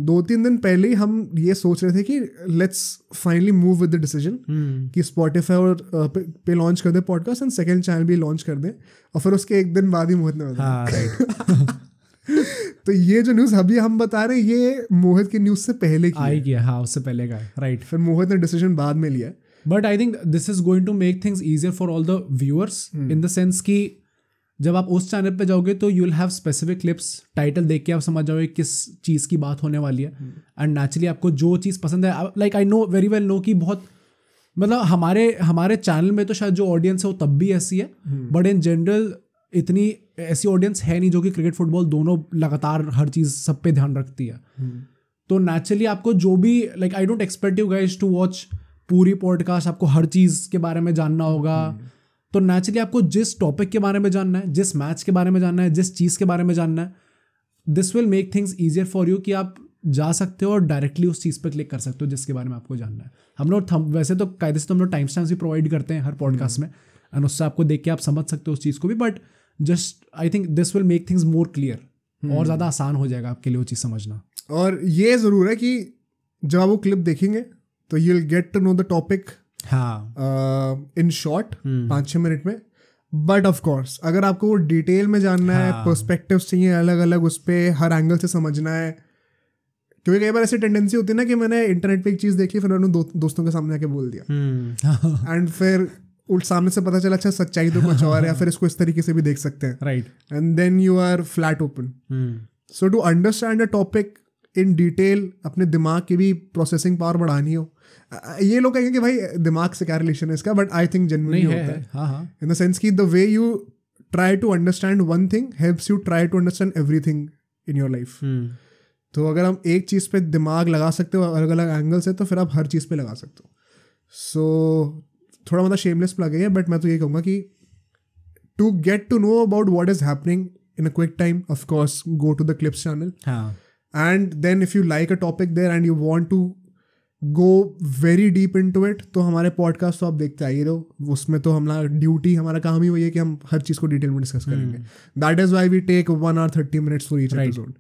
दो तीन दिन पहले ही हम ये सोच रहे थे कि let's finally move with the decision कि स्पॉटिफाई और पे लॉन्च कर दे पॉडकास्ट एंड सेकेंड चैनल भी लॉन्च कर दें और फिर उसके एक दिन बाद ही मुहूर्त में राइट तो ये जो न्यूज अभी हम बता रहे हैं ये मोहित की न्यूज से पहले की आई गया हाँ उससे पहले का राइट फिर मोहित ने डिसीजन बाद में लिया but I think this is going to make things easier for all the viewers in the sense कि जब आप उस चैनल पे जाओगे तो you will have specific clips title देख के आप समझ जाओगे किस चीज़ की बात होने वाली है एंड hmm. नेचुरली आपको जो चीज़ पसंद है like I know very well no कि बहुत मतलब हमारे हमारे चैनल में तो शायद जो ऑडियंस है वो तब भी ऐसी है बट इन जनरल इतनी ऐसी ऑडियंस है नहीं जो कि क्रिकेट फुटबॉल दोनों लगातार हर चीज़ सब पे ध्यान रखती है हम्म। तो नेचुरली आपको जो भी like I don't expect you guys to watch पूरी पॉडकास्ट आपको हर चीज़ के बारे में जानना होगा हम्म। तो नेचुरली आपको जिस टॉपिक के बारे में जानना है जिस मैच के बारे में जानना है जिस चीज़ के बारे में जानना है this will make things easier for you कि आप जा सकते हो और डायरेक्टली उस चीज़ पर क्लिक कर सकते हो जिसके बारे में आपको जानना है हम लोग वैसे तो कायदे से तो हम लोग टाइम टाइम्स भी प्रोवाइड करते हैं हर पॉडकास्ट हम्म। में एंड उससे आपको देख के आप समझ सकते हो उस चीज़ को भी but just I think this will make things more clear हम्म। और ज़्यादा आसान हो जाएगा आपके लिए वो चीज़ समझना और ये ज़रूर है कि जब आप वो क्लिप देखेंगे तो you get to know the topic हाँ इन uh, शॉर्ट हम्म। पाँच छः मिनट में बट ऑफ कोर्स अगर आपको वो डिटेल में जानना हाँ. है पर्सपेक्टिव चाहिए अलग अलग उस पर हर एंगल से समझना है क्योंकि कई बार ऐसी टेंडेंसी होती है ना कि मैंने इंटरनेट पे एक चीज़ देखी फिर मैंने दो, दोस्तों के सामने आके बोल दिया एंड हम्म। फिर उल्ट सामने से पता चला अच्छा सच्चाई तो कुछ और या फिर इसको इस तरीके से भी देख सकते हैं right and then you are flat open so to understand a topic in detail अपने दिमाग की भी प्रोसेसिंग पावर बढ़ानी हो ये लोग कहेंगे कि भाई दिमाग से क्या रिलेशन है इसका बट आई थिंक जेनवनली होता है इन द सेंस की the way you try to understand one thing helps you try to understand every thing in your life तो अगर हम एक चीज़ पे दिमाग लगा सकते हो अलग अलग एंगल से तो फिर आप हर चीज़ पे लगा सकते हो सो थोड़ा मतलब शेमलेस प्लग है बट मैं तो ये कहूँगा कि to get to know about what is happening in a quick time of course go to the clips channel and then if you like a topic there and you want to go very deep into it तो हमारे पॉडकास्ट तो आप देखते आइए रहो उसमें तो हमारा ड्यूटी हमारा काम ही वही है कि हम हर चीज़ को डिटेल में डिस्कस करेंगे that is why we take one hour thirty minutes for each episode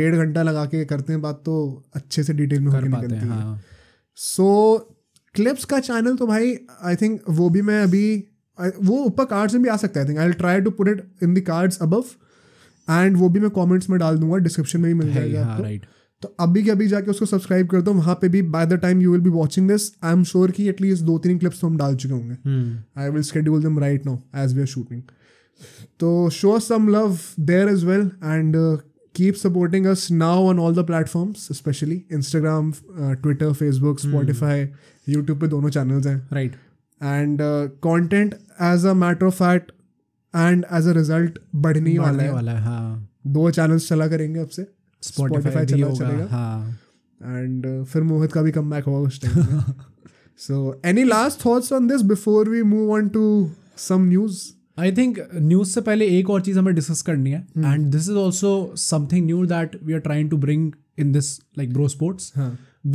डेढ़ घंटा लगा के करते हैं बात तो अच्छे से डिटेल में सो क्लिप्स का चैनल तो भाई आई थिंक वो भी मैं अभी वो ऊपर कार्ड्स में भी आ सकता है I think I try to put it in the cards above and वो भी मैं कमेंट्स में डाल दूंगा डिस्क्रिप्शन में भी मिल जाएगा आपको राइट तो अभी के अभी जाके उसको सब्सक्राइब कर दो वहाँ पे भी by the time you will be watching this I am sure कि एटलीस्ट दो तीन क्लिप्स तो हम डाल चुके होंगे I will schedule them right now as we are shooting तो show some love there is well and keep supporting us now on all the platforms especially instagram uh, twitter facebook spotify mm. youtube pe dono channels hain right and uh, content as a matter of fact and as a result बढ़ने वाला है वाला ha दो channels चला करेंगे अब से spotify चला चलेगा हाँ and uh, फिर मोहित का भी comeback होगा उस time so any last thoughts on this before we move on to some news I think news से पहले एक और चीज़ हमें डिस्कस करनी है and this is also something new that we are trying to bring in this like bro sports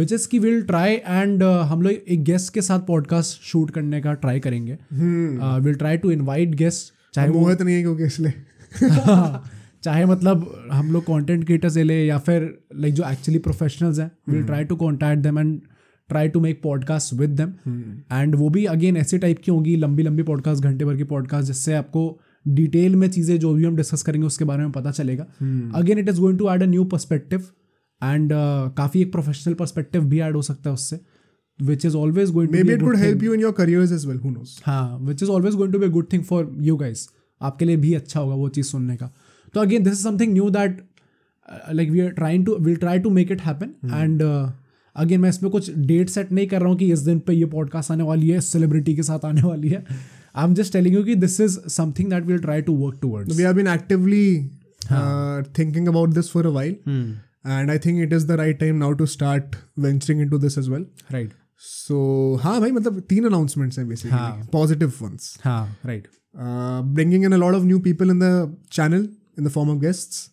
which is की विल ट्राई एंड हम लोग एक गेस्ट के साथ पॉडकास्ट शूट करने का ट्राई करेंगे will try to invite guest चाहे मुहूर्त नहीं है क्योंकि इसलिए हाँ, चाहे मतलब हम लोग कॉन्टेंट क्रिएटर्स ले या फिर लाइक जो एक्चुअली प्रोफेशनल्स हैं will try to contact them and try to make podcast with them and वो भी अगेन ऐसे टाइप की होंगी लंबी लंबी पॉडकास्ट घंटे भर की पॉडकास्ट जिससे आपको डिटेल में चीज़ें जो भी हम डिस्कस करेंगे उसके बारे में पता चलेगा again it is going to add a new perspective and काफ़ी एक प्रोफेशनल परस्पेक्टिव भी ऐड हो सकता है उससे which is always going maybe to be it could help thing. you in your careers as well who knows हाँ which is always going to be a good thing for you guys आपके लिए भी अच्छा होगा वो चीज़ सुनने का तो again this is something new that like we are trying to will try to make it happen and again मैं इसमें कुछ डेट सेट नहीं कर रहा हूँ कि इस दिन पे ये पॉडकास्ट आने वाली है सेलिब्रिटी के साथ आने वाली है I am just telling you कि this is something that will try to work towards we have been actively thinking about this for a while and I think it is the right time now to start venturing into this is well right so हाँ भाई मतलब तीन अनाउंसमेंट्स हैं बेसिकली पॉजिटिव वंस हाँ right bringing in a lot of new people in the channel in the form of guest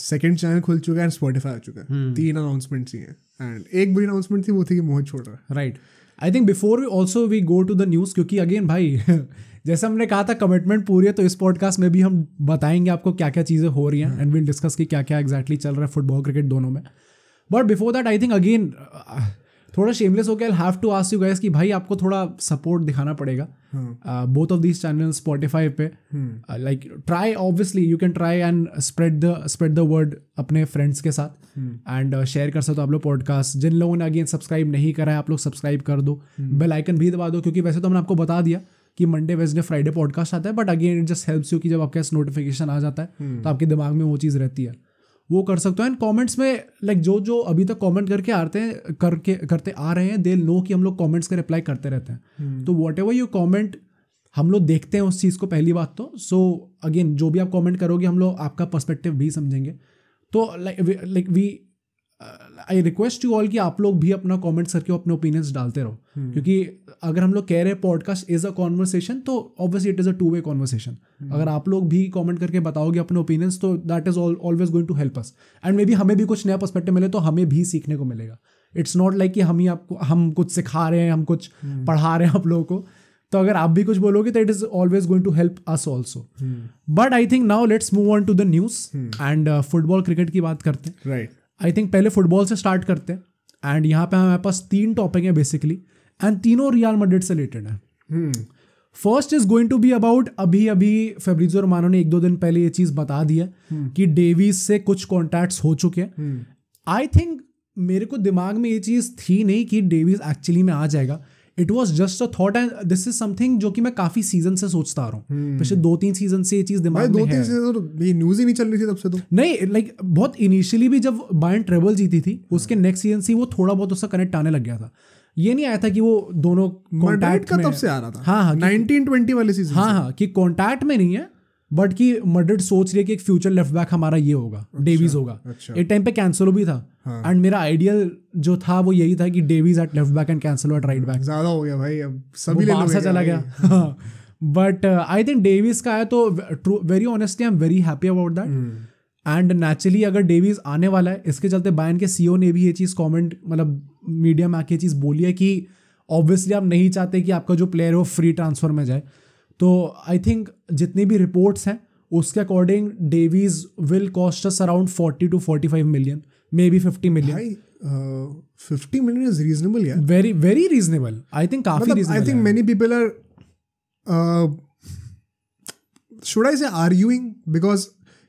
second channel खुल चुका है एंड स्पॉटिफाई आ चुका है hmm. तीन अनाउंसमेंट्स ही हैं एंड एक बुरी अनाउंसमेंट थी वो थी कि मोहित छोड़ रहा है right I think before we also we go to the news क्योंकि अगेन भाई जैसे हमने कहा था कमिटमेंट पूरी है तो इस पॉडकास्ट में भी हम बताएंगे आपको क्या क्या चीज़ें हो रही हैं एंड विल डिस्कस कि क्या क्या एग्जैक्टली exactly चल रहा है फुटबॉल क्रिकेट दोनों में but before that I think again थोड़ा शेमलेस हो गया have to ask you guys कि भाई आपको थोड़ा सपोर्ट दिखाना पड़ेगा both of this channel Spotify पे like try obviously you can try and spread the spread the word अपने फ्रेंड्स के साथ एंड हम्म। शेयर uh, कर सकते हो आप लोग पॉडकास्ट जिन लोगों ने अगेन सब्सक्राइब नहीं करा है आप लोग सब्सक्राइब कर दो बेल हम्म। आइकन भी दबा दो क्योंकि वैसे तो हमने आपको बता दिया कि मंडे वेजडे फ्राइडे पॉडकास्ट आता है but again it just helps you कि जब आपके पास नोटिफिकेशन आ जाता है हम्म। तो आपके दिमाग में वो चीज़ रहती है वो कर सकते हो एंड कमेंट्स में लाइक जो जो अभी तक कमेंट करके आते हैं करके करते आ रहे हैं दे नो कि हम लोग कमेंट्स का रिप्लाई करते रहते हैं हम्म। तो वॉट एवर यू कॉमेंट हम लोग देखते हैं उस चीज़ को पहली बात तो सो so, अगेन जो भी आप कॉमेंट करोगे हम लोग आपका पर्स्पेक्टिव भी समझेंगे तो like like we I request you all कि आप लोग भी अपना कमेंट्स करके अपने ओपिनियंस डालते रहो hmm. क्योंकि अगर हम लोग कह रहे हैं पॉडकास्ट इज अ कॉन्वर्सेशन तो obviously it is a two way conversation अगर आप लोग भी कॉमेंट करके बताओगे अपने ओपिनियंस तो that is always going to help us and may be हमें भी कुछ नया परस्पेक्टिव मिले तो हमें भी सीखने को मिलेगा इट्स नॉट लाइक कि हम ही आपको हम कुछ सिखा रहे हैं हम कुछ hmm. पढ़ा रहे हैं आप लोगों को तो अगर आप भी कुछ बोलोगे तो it is always going to help us also but I think now let's move on to the news and football cricket की बात करते हैं राइट right. आई थिंक पहले फुटबॉल से स्टार्ट करते हैं एंड यहाँ पे हमारे पास तीन टॉपिक हैं बेसिकली एंड तीनों रियल मडेड से रिलेटेड हैं first is going to be about अभी अभी फेब्रिजो रोमानो ने एक दो दिन पहले ये चीज़ बता दिया hmm. कि डेविस से कुछ कॉन्टैक्ट हो चुके हैं आई hmm. थिंक मेरे को दिमाग में ये चीज़ थी नहीं कि डेविस एक्चुअली में आ जाएगा it was just a thought and this is something जो कि मैं काफी सीजन से सोचता आ रहा हूँ हम्म। पिछले दो तीन सीजन से ये चीज दिमाग में दो तीन सीजन तो ये न्यूज ही नहीं चल रही थी तब से तो नहीं लाइक बहुत इनिशियली भी जब बायन ट्रेवल जीती थी उसके नेक्स्ट हम्म। सीजन से वो थोड़ा बहुत उसका कनेक्ट आने लग गया था ये नहीं आया था कि वो दोनों कॉन्टैक्ट का तब से आ रहा था हाँ हाँ नाइनटीन ट्वेंटी वाले सीजन हाँ हाँ कि कॉन्टैक्ट में नहीं है बट कि मर्डर्ड सोच रही है कि एक फ्यूचर लेफ्ट बैक हमारा ये होगा अच्छा, डेवीज होगा अच्छा, एक टाइम पे कैंसलो भी था एंड हाँ, मेरा आइडियल जो था वो यही था कि Davies at left back and Cancelo at right back ज्यादा हो गया भाई अब सभी ले लोगे चला गया बट आई थिंक डेवीज का है तो true very honestly I am very happy about that and naturally अगर डेवीज आने वाला है इसके चलते बायन के सीईओ e ने भी ये चीज़ कमेंट मतलब मीडिया में आके ये चीज़ बोली है कि ऑब्वियसली आप नहीं चाहते कि आपका जो प्लेयर है वो फ्री ट्रांसफर में जाए तो आई थिंक जितनी भी रिपोर्ट्स हैं उसके according Davies will cost us around forty to forty five million may be fifty million fifty million is reasonable very very reasonable I think काफी I think many people are should I say arguing because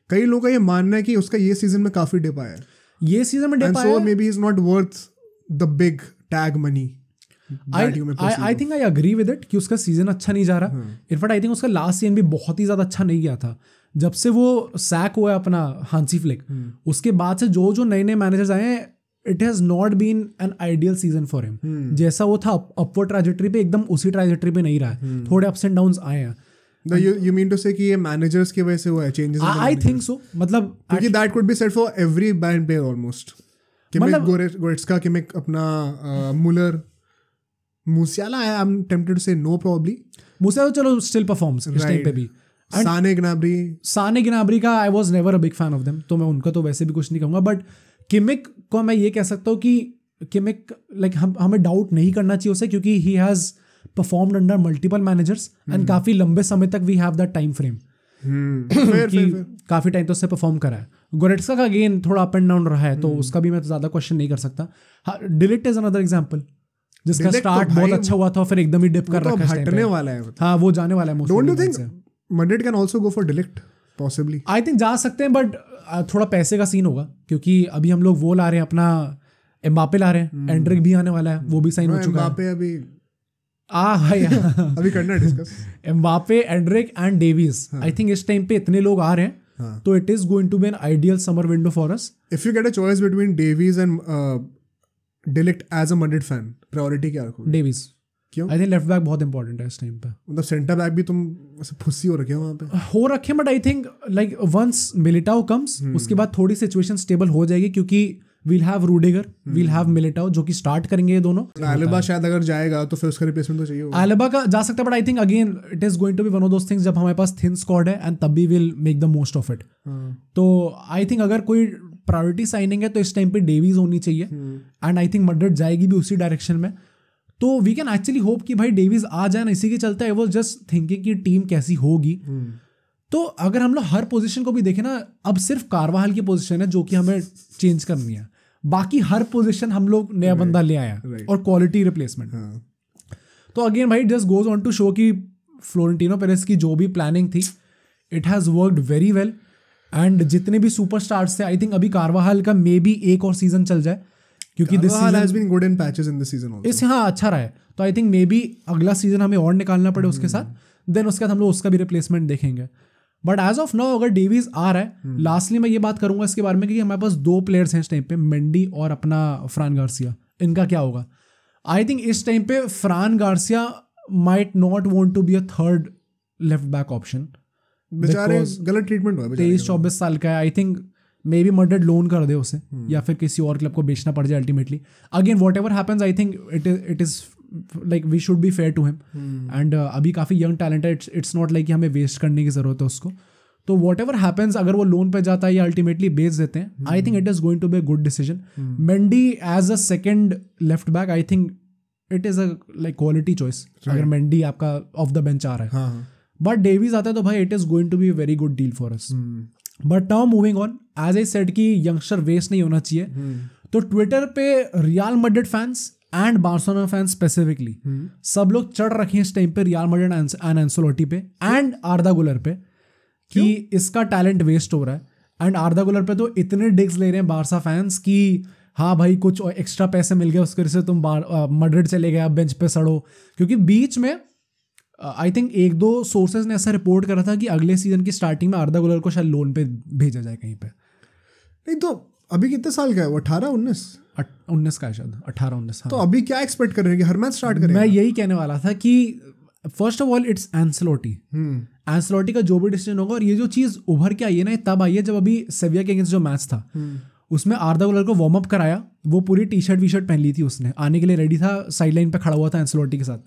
कई लोगों का ये मानना है कि उसका ये सीजन में काफी डिप आया है ये सीजन में डिप आया may be is not worth the big tag money I think I agree with it कि उसका सीजन अच्छा नहीं जा रहा इनफैक्ट आई थिंक उसका लास्ट सीजन भी बहुत ही ज़्यादा अच्छा नहीं गया था जब से वो सैक हुआ अपना हांसी हम्म। फ्लिक उसके बाद से जो जो नए नए मैनेजर्स आए हैं it has not been an ideal season for him जैसा वो था अपवर्ड ट्रैजेक्ट्री पे एकदम उसी ट्रैजेक्ट्री पे नहीं रहा है हम्म। थोड़े अप्स एंड डाउन आए हैं यू मीन टू से कि ये मैनेजर्स की वजह से हुआ है चेंजेस आई थिंक सो मतलब क्योंकि that could be said for every बैंड player almost Kimmich Goretzka Kimmich अपना Muller uh, Musiala I am tempted to say no probably Musiala चलो स्टिल परफॉर्म्स इस टाइम पे भी साने गनाबरी साने गनाबरी का I was never a big fan of them तो मैं उनका तो वैसे भी कुछ नहीं कहूंगा बट किमिक को मैं ये कह सकता हूं कि किमिक लाइक हम हमें डाउट नहीं करना चाहिए उसे क्योंकि he has performed under multiple managers and काफ़ी लंबे समय तक we have that time frame काफ़ी टाइम तो उससे परफॉर्म करा है गोरेट्सका का गेन थोड़ा अप एंड डाउन रहा है तो hmm. उसका भी मैं ज़्यादा क्वेश्चन नहीं कर सकता डिलिट इज़ अनदर एग्जाम्पल जिसका स्टार्ट तो बहुत अच्छा हुआ था फिर एकदम ही डिप कर तो रखा है हटने वाला है तो। हाँ वो जाने वाला है don't you think Madrid can also go for de Ligt possibly I think जा सकते हैं बट uh, थोड़ा पैसे का सीन होगा क्योंकि अभी हम लोग वो ला रहे हैं अपना एम्बापे ला रहे हैं एंड्रिक hmm. भी आने वाला है वो भी साइन हो हाँ, चुका है अभी आ भाई हाँ, अभी करना discuss Mbappe Endrick and Davies I think इस टाइम पे इतने लोग आ रहे हैं हाँ। तो it is going to be an ideal summer window for us if you get a choice between Davies and de Ligt as a Madrid fan priority क्या रखोगे डेविस क्यों आई थिंक लेफ्ट बैक बहुत इंपॉर्टेंट है इस टाइम पे मतलब सेंटर बैक भी तुम ऐसे फुस्सी हो रखे हो वहाँ पे हो रखे but I think like once Militao comes उसके बाद थोड़ी सिचुएशन स्टेबल हो जाएगी क्योंकि we'll have Rudiger we'll have Militao जो कि स्टार्ट करेंगे ये दोनों अलबा शायद अगर जाएगा तो फिर उसका रिप्लेसमेंट तो चाहिए अलबा का जा सकता है but I think again it is going to be one of those things जब हमारे पास थिन स्क्वाड है एंड तब भी will make the most of it तो आई थिंक अगर कोई प्रायोरिटी साइनिंग है तो इस टाइम पे डेवीज होनी चाहिए एंड आई थिंक मड्रिड जाएगी भी उसी डायरेक्शन में तो वी कैन एक्चुअली होप कि भाई डेवीज आ जाए ना इसी के चलते आई वॉज जस्ट थिंकिंग कि टीम कैसी होगी हम्म। तो अगर हम लोग हर पोजीशन को भी देखें ना अब सिर्फ कारवाहल की पोजीशन है जो कि हमें चेंज करनी है बाकी हर पोजीशन हम लोग नया बंदा ले आया और क्वालिटी हाँ। रिप्लेसमेंट तो अगेन भाई just goes on to show कि फ्लोरेंटिनो पेरेस की जो भी प्लानिंग थी it has worked very well and जितने भी सुपर स्टार्स थे आई थिंक अभी कारवाहाल का मे बी एक और सीजन चल जाए क्योंकि this has been good in patches in season इस हाँ अच्छा रहा है तो आई थिंक मे बी अगला सीजन हमें और निकालना पड़े उसके साथ देन hmm. उसके बाद हम लोग उसका भी रिप्लेसमेंट देखेंगे बट एज ऑफ नाउ अगर डेवीज आ रहा है लास्टली hmm. मैं ये बात करूंगा इसके बारे में कि हमारे पास दो प्लेयर्स हैं इस टाइम पे मेंडी और अपना फ्रान गार्सिया इनका क्या होगा आई थिंक इस टाइम पे Fran Garcia might not want to be a third left back option बेचारे गलत ट्रीटमेंट हुआ तेईस चौबीस साल का है I think may be Madrid loan कर दे उसे hmm. या फिर किसी और क्लब को बेचना पड़ जाए ultimately again whatever happens I think it is it is like we should be fair to him and अभी काफ़ी यंग टैलेंट है इट्स इट्स नॉट लाइक हमें वेस्ट करने की ज़रूरत है उसको तो वॉट एवर हैपन्स अगर वो लोन पे जाता है या अल्टीमेटली बेच देते हैं I think it is going to be good decision Mendy as a second left back I think it is a like quality choice अगर मेंडी आपका ऑफ द बेंच आ रहा है हाँ. हाँ। बट डेवीज आता है तो भाई it is going to be very good deal for us but now moving on as A set की यंगस्टर वेस्ट नहीं होना चाहिए hmm. तो ट्विटर पे Real Madrid fans and Barcelona fans specifically सब लोग चढ़ रखे हैं इस टाइम पे रियाल मड्रिड एंड एंसोलोटी पे एंड आर्दा गुलर पे कि इसका टैलेंट वेस्ट हो रहा है एंड आर्दा गुलर पे तो इतने डिग्स ले रहे हैं बारसा फैंस कि हाँ भाई कुछ एक्स्ट्रा पैसे मिल गए उसके से तुम मड्रिड चले गए बेंच पे सड़ो क्योंकि बीच में आई uh, थिंक एक दो सोर्सेज ने ऐसा रिपोर्ट करा था कि अगले सीजन की स्टार्टिंग में आर्धा गुलर को शायद लोन पे भेजा जाए कहीं पे नहीं तो अभी कितने साल का है वो अठारह उन्नीस उन्नीस का है शायद अठारह उन्नीस हाँ। तो अभी क्या एक्सपेक्ट कर रहे हैं हर मैच स्टार्ट करें मैं यही कहने वाला था कि first of all it's Ancelotti Ancelotti का जो भी डिसीजन होगा और ये जो चीज़ उभर के आई है ना तब आई है जब अभी सेविया के अगेंस्ट जो मैच था हम्म। उसमें आर्धा गुलर को वार्म अप कराया वो पूरी टी शर्ट वी शर्ट पहन ली थी उसने आने के लिए रेडी था साइड लाइन पर खड़ा हुआ था एंसलोटी के साथ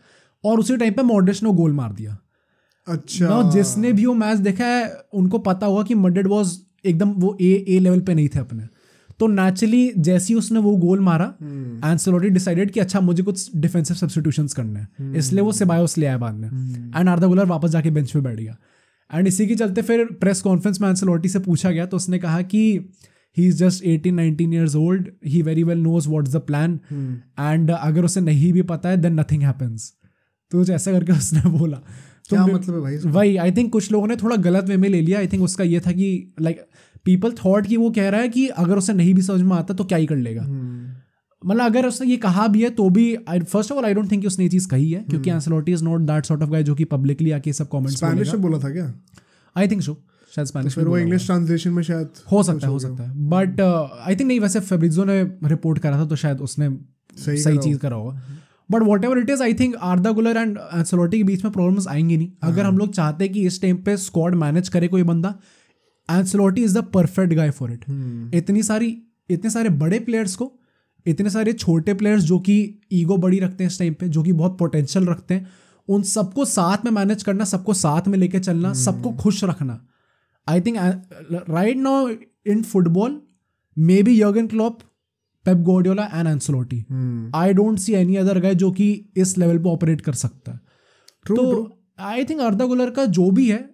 और उसी टाइम पे मॉडरिच ने गोल मार दिया अच्छा ना जिसने भी वो मैच देखा है उनको पता हुआ कि मडेड वॉज एकदम वो ए ए लेवल पे नहीं थे अपने तो नेचुरली जैसे ही उसने वो गोल मारा एंड हम्म। डिसाइडेड कि अच्छा मुझे कुछ डिफेंसिव सब्सटीट्यूशंस करने हैं हम्म। इसलिए वो सिबायोस ले आया बाद में एंड आर्धा गुलर वापस जाके बेंच पे बैठ गया एंड इसी के चलते फिर प्रेस कॉन्फ्रेंस में एंसलोटी से पूछा गया तो उसने कहा कि he is just eighteen nineteen years old he very well knows what is the plan and अगर उसे नहीं भी पता है देन नथिंग हैपन्स तो कुछ ऐसा करके उसने बोला तो क्या मतलब है भाई भाई आई थिंक कुछ लोगों ने थोड़ा गलत वे में ले लिया आई थिंक उसका ये था कि लाइक पीपल थॉट कि वो कह रहा है कि अगर उसे नहीं भी समझ में आता तो क्या ही कर लेगा हम्म। मतलब अगर उसने ये कहा भी है तो भी first of all I don't think उसने ये चीज़ कही है क्योंकि Ancelotti is not that sort of guy जो कि पब्लिकली आके सब कॉमेंट स्पैनिश में बोला था क्या आई थिंक सो शायद स्पेनिश तो में वो इंग्लिश ट्रांसलेशन में शायद हो सकता है हो सकता है बट आई थिंक नहीं वैसे फेब्रिजो ने रिपोर्ट करा था तो शायद उसने सही चीज़ करा होगा हम्म। But whatever it is I think Arda Guler and Ancelotti के बीच में प्रॉब्लम्स आएंगी नहीं अगर हम हाँ। लोग चाहते हैं कि इस टाइम पे स्क्वाड मैनेज करे कोई बंदा Ancelotti is the perfect guy for it इतनी सारी इतने सारे बड़े प्लेयर्स को इतने सारे छोटे प्लेयर्स जो कि ईगो बड़ी रखते हैं इस टाइम पे जो कि बहुत पोटेंशियल रखते हैं उन सबको साथ में मैनेज करना सबको साथ में लेके चलना hmm. सबको खुश रखना I think right now in football may be Jurgen Klopp Pep Guardiola and Ancelotti I don't see any other guy जो कि इस लेवल पे ऑपरेट कर सकता है तो आई थिंक अर्धा गुलर का जो भी है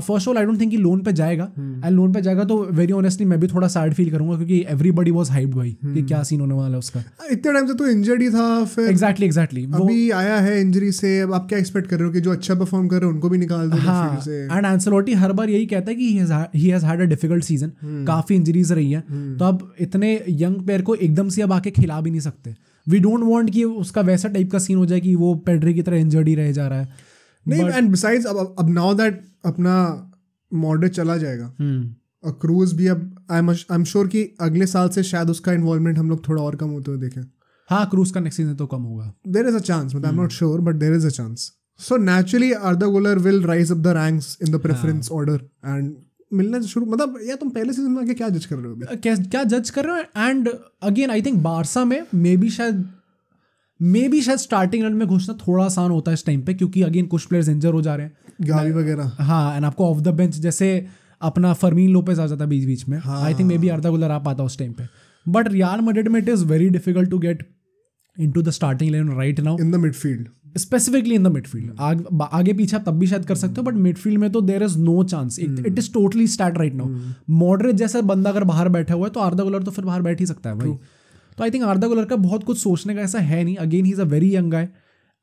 first all I don't think loan पे जाएगा एंड hmm. लोन पे जाएगा तो वेरी ऑनेस्टली मैं भी थोड़ा सैड फील करूंगा क्योंकि एवरीबडी वॉज हाइप भाई कि hmm. क्या सीन होने वाला है उसका uh, इतने टाइम से तो इंजर्ड ही था फिर एग्जैक्टली एग्जैक्टली अभी आया है इंजरी से अब आप क्या एक्सपेक्ट कर रहे हो कि जो अच्छा परफॉर्म कर रहे हो उनको भी निकाल दो हाँ, से एंड एंसलोटी हर बार यही कहता है कि he has had a difficult season काफी इंजरीज रही है hmm. तो अब इतने यंग प्लेयर को एकदम से अब आके खिला भी नहीं सकते वी डोंट वॉन्ट कि उसका वैसा टाइप का सीन हो जाए कि वो पेडरी की तरह इंजर्ड ही रह जा रहा है नहीं एंड बिसाइड्स अब अब नाउ दैट अपना मॉडल चला जाएगा hmm. और क्रूज भी अब आई आई एम श्योर कि अगले साल से शायद उसका इन्वॉल्वमेंट हम लोग थोड़ा और कम होते हुए देखें हाँ क्रूज का नेक्स्ट सीजन तो कम होगा देर इज अ चांस मतलब I am not sure but there is a chance so naturally Arda Guler will rise up the ranks in the preference order and मिलना तो शुरू मतलब या तुम पहले सीजन में आके क्या जज कर रहे हो क्या क्या जज कर रहे हो and again I think Barca में मे बी शायद मे बी शायद स्टार्टिंग रन में घुसना थोड़ा आसान होता है इस टाइम पे क्योंकि अगेन कुछ प्लेयर्स इंजर हो जा रहे हैं वगैरह हाँ एंड आपको ऑफ द बेंच जैसे अपना फरमीन लोपेज आ जाता है बीच बीच में आई थिंक मे बी अर्धा गुलर आ पाता उस टाइम पे but Real Madrid it is very difficult to get into the starting line right now in the midfield specifically in the midfield आगे पीछे तब भी शायद कर सकते हो बट मिडफील्ड में तो there is no chance it is totally start right now Modric जैसा बंदा अगर बाहर बैठा हुआ है तो आर्धा गुलर तो फिर बाहर बैठ ही सकता है भाई तो आई थिंक आर्दा गुलर का बहुत कुछ सोचने का ऐसा है नहीं again he is a very young guy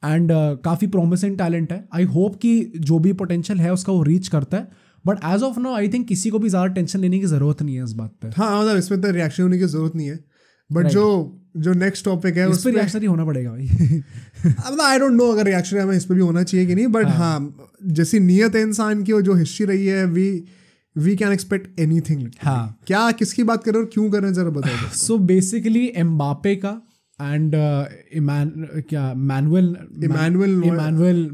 and काफ़ी प्रोमिसिंग टैलेंट है आई होप कि जो भी पोटेंशियल है उसका वो रीच करता है but as of now I think किसी को भी ज़्यादा टेंशन लेने की ज़रूरत नहीं है इस बात पर हाँ मतलब इसमें तो रिएक्शन होने की ज़रूरत नहीं है बट जो जो नेक्स्ट टॉपिक है उस पर ही होना पड़ेगा भाई मतलब आई डोंट नो अगर रिएक्शनरी हमें इस पर भी होना चाहिए कि नहीं बट हाँ।, हाँ जैसी नीयत है इंसान की और जो हिस्ट्री रही है we we can expect anything हाँ क्या किसकी बात कर रहे हो क्यों कर रहे हैं जरा बताओ सो बेसिकली एम्बापे का एंड uh, क्या मैनुअल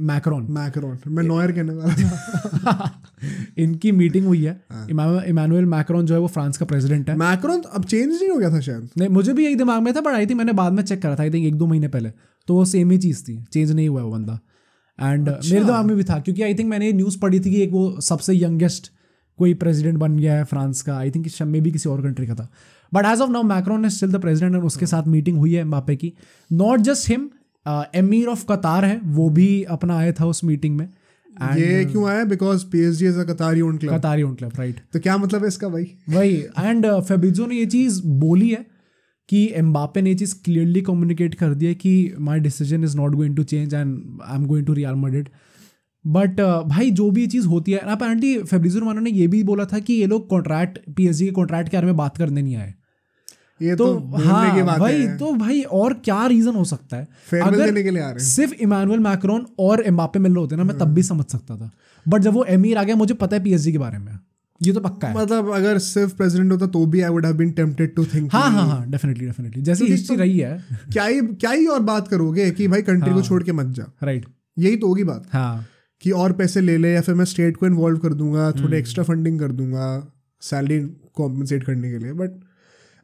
मैक्रोन मैक्रोन मैं नॉयर कहने वाला था इनकी मीटिंग हुई है इमानुअल हाँ। मैक्रोन जो है वो फ्रांस का प्रेसिडेंट है मैक्रोन अब चेंज नहीं हो गया था शायद नहीं मुझे भी यही दिमाग में था बट आई थिंक मैंने बाद में चेक करा था आई थिंक एक दो महीने पहले तो वो सेम ही चीज़ थी चेंज नहीं हुआ वो बंदा एंड uh, अच्छा। मेरे दिमाग में भी था क्योंकि आई थिंक मैंने न्यूज़ पढ़ी थी कि एक वो सबसे यंगेस्ट कोई प्रेसिडेंट बन गया है फ्रांस का आई थिंक मे भी किसी और कंट्री का था but as of now Macron is still the president और उसके साथ मीटिंग हुई है एम्बापे की not just him emir of Qatar है वो भी अपना आया था उस मीटिंग में And ये क्यों आया because PSG Qatari own club Qatari own club right तो क्या मतलब है इसका भाई भाई एंड फेबिजो ने ये चीज़ बोली है कि एम्बापे ने ये चीज़ क्लियरली कम्युनिकेट कर दिया कि my decision is not going to change and I am going to Real Madrid uh, भाई जो भी ये चीज़ होती है अपैरेंटली फेब्रिजो रोमानो ने ये भी बोला था कि ये लोग कॉन्ट्रैक्ट पी के कॉन्ट्रैक्ट के बारे में बात करने नहीं आए ये तो, तो हाँ की बात भाई है। तो भाई और क्या रीजन हो सकता है अगर देने के लिए आ रहे हैं सिर्फ इमानुअल मैक्रोन और एम्बापे मिल रहे होते ना मैं तब भी हाँ। समझ सकता था बट जब वो एमीर आ गया मुझे पता है पीएसजी के बारे में ये तो पक्का है मतलब अगर सिर्फ प्रेसिडेंट होता तो भी I would have been tempted to think हाँ हाँ हाँ डेफिनेटली डेफिनेटली जैसे तो हिस्ट्री तो रही है क्या ही क्या ही और बात करोगे कि भाई कंट्री हाँ, को छोड़ के मत जा राइट यही तो होगी बात हाँ कि और पैसे ले ले या फिर मैं स्टेट को इन्वॉल्व कर दूंगा थोड़े एक्स्ट्रा फंडिंग कर दूंगा सैलरी कॉम्पनसेट करने के लिए बट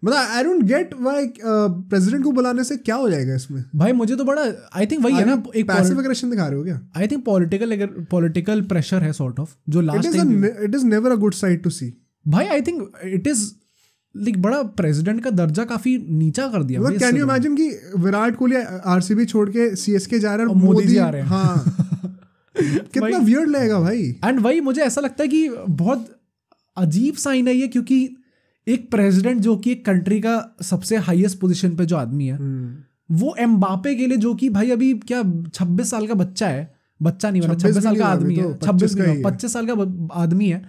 मतलब I don't get why president को बुलाने से क्या हो जाएगा इसमें भाई मुझे तो बड़ा आई थिंक वही है ना एक पैसिव एग्रेशन दिखा रहे हो क्या आई थिंक पॉलिटिकल अगर पॉलिटिकल प्रेशर है सॉर्ट ऑफ जो last it is never a good side to see भाई I think it is like बड़ा प्रेसिडेंट का दर्जा काफी नीचा कर दिया मतलब कैन यू इमेजिन कि विराट कोहली आरसीबी छोड़ के सीएसके जा रहे हैं और मोदी, मोदी आ रहे हैं हां कितना वियर्ड लगेगा भाई एंड वही मुझे ऐसा लगता है कि बहुत अजीब साइन है ये क्योंकि एक प्रेसिडेंट जो कि एक कंट्री का सबसे हाईएस्ट पोजीशन पे जो आदमी है hmm. वो एम्बापे के लिए जो कि भाई अभी क्या छब्बीस साल का बच्चा है बच्चा नहीं बना मतलब छब्बीस साल का आदमी तो, है छब्बीस पच्चीस साल का आदमी है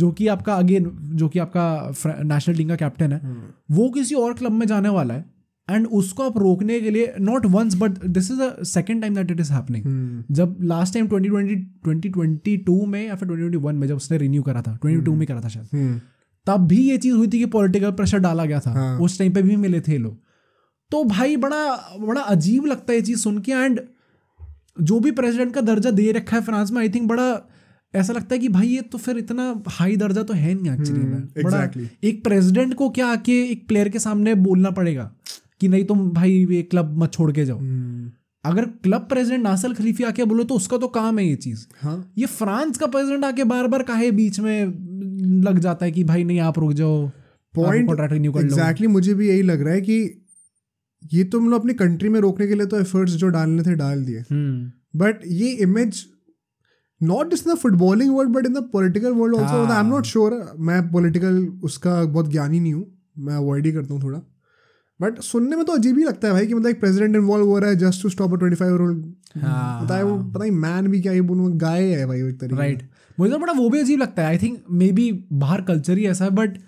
जो कि आपका अगेन जो कि आपका नेशनल टीम का कैप्टन है hmm. वो किसी और क्लब में जाने वाला है एंड उसको आप रोकने के लिए not once but this is a second time that it is happening जब last time twenty twenty twenty twenty two में या फिर ट्वेंटी ट्वेंटी वन में जब उसने रिन्यू करा था ट्वेंटी टू hmm. में करा था शायद hmm. तब भी ये चीज़ हुई थी कि पॉलिटिकल प्रेशर डाला गया था हाँ. उस टाइम पे भी मिले थे लोग तो भाई बड़ा बड़ा अजीब लगता है ये चीज़ सुन के एंड जो भी प्रेसिडेंट का दर्जा दे रखा है फ्रांस में आई थिंक बड़ा ऐसा लगता है कि भाई ये तो फिर इतना हाई दर्जा तो है नहीं एक्चुअली hmm, में exactly. बड़ा एक प्रेसिडेंट को क्या आके एक प्लेयर के सामने बोलना पड़ेगा कि नहीं तुम भाई ये क्लब मत छोड़ के जाओ हम्म। अगर क्लब प्रेसिडेंट नासल खलीफी आके बोले तो उसका तो काम है ये चीज हाँ ये फ्रांस का प्रेसिडेंट आके बार बार काहे बीच में लग जाता है कि भाई नहीं आप रुक जाओ पॉइंट एग्जैक्टली मुझे भी यही लग रहा है कि ये तुम लोग अपनी कंट्री में रोकने के लिए तो एफर्ट्स जो डालने थे डाल दिए बट हम्म। ये image not just in the footballing world but in the political world I am not sure मैं पोलिटिकल उसका बहुत ज्ञानी नहीं हूँ मैं अवॉइड ही करता हूँ थोड़ा बट सुनने में तो अजीब ही लगता है भाई कि मतलब एक प्रेसिडेंट इन्वॉल्व हो रहा है just to stop a twenty five old पता है वो पता नहीं मैन भी क्या ये बोलूँ गाय है भाई एक तरीके राइट मुझे तो बड़ा वो भी अजीब लगता है आई थिंक मे बी बाहर कल्चर ही ऐसा है बट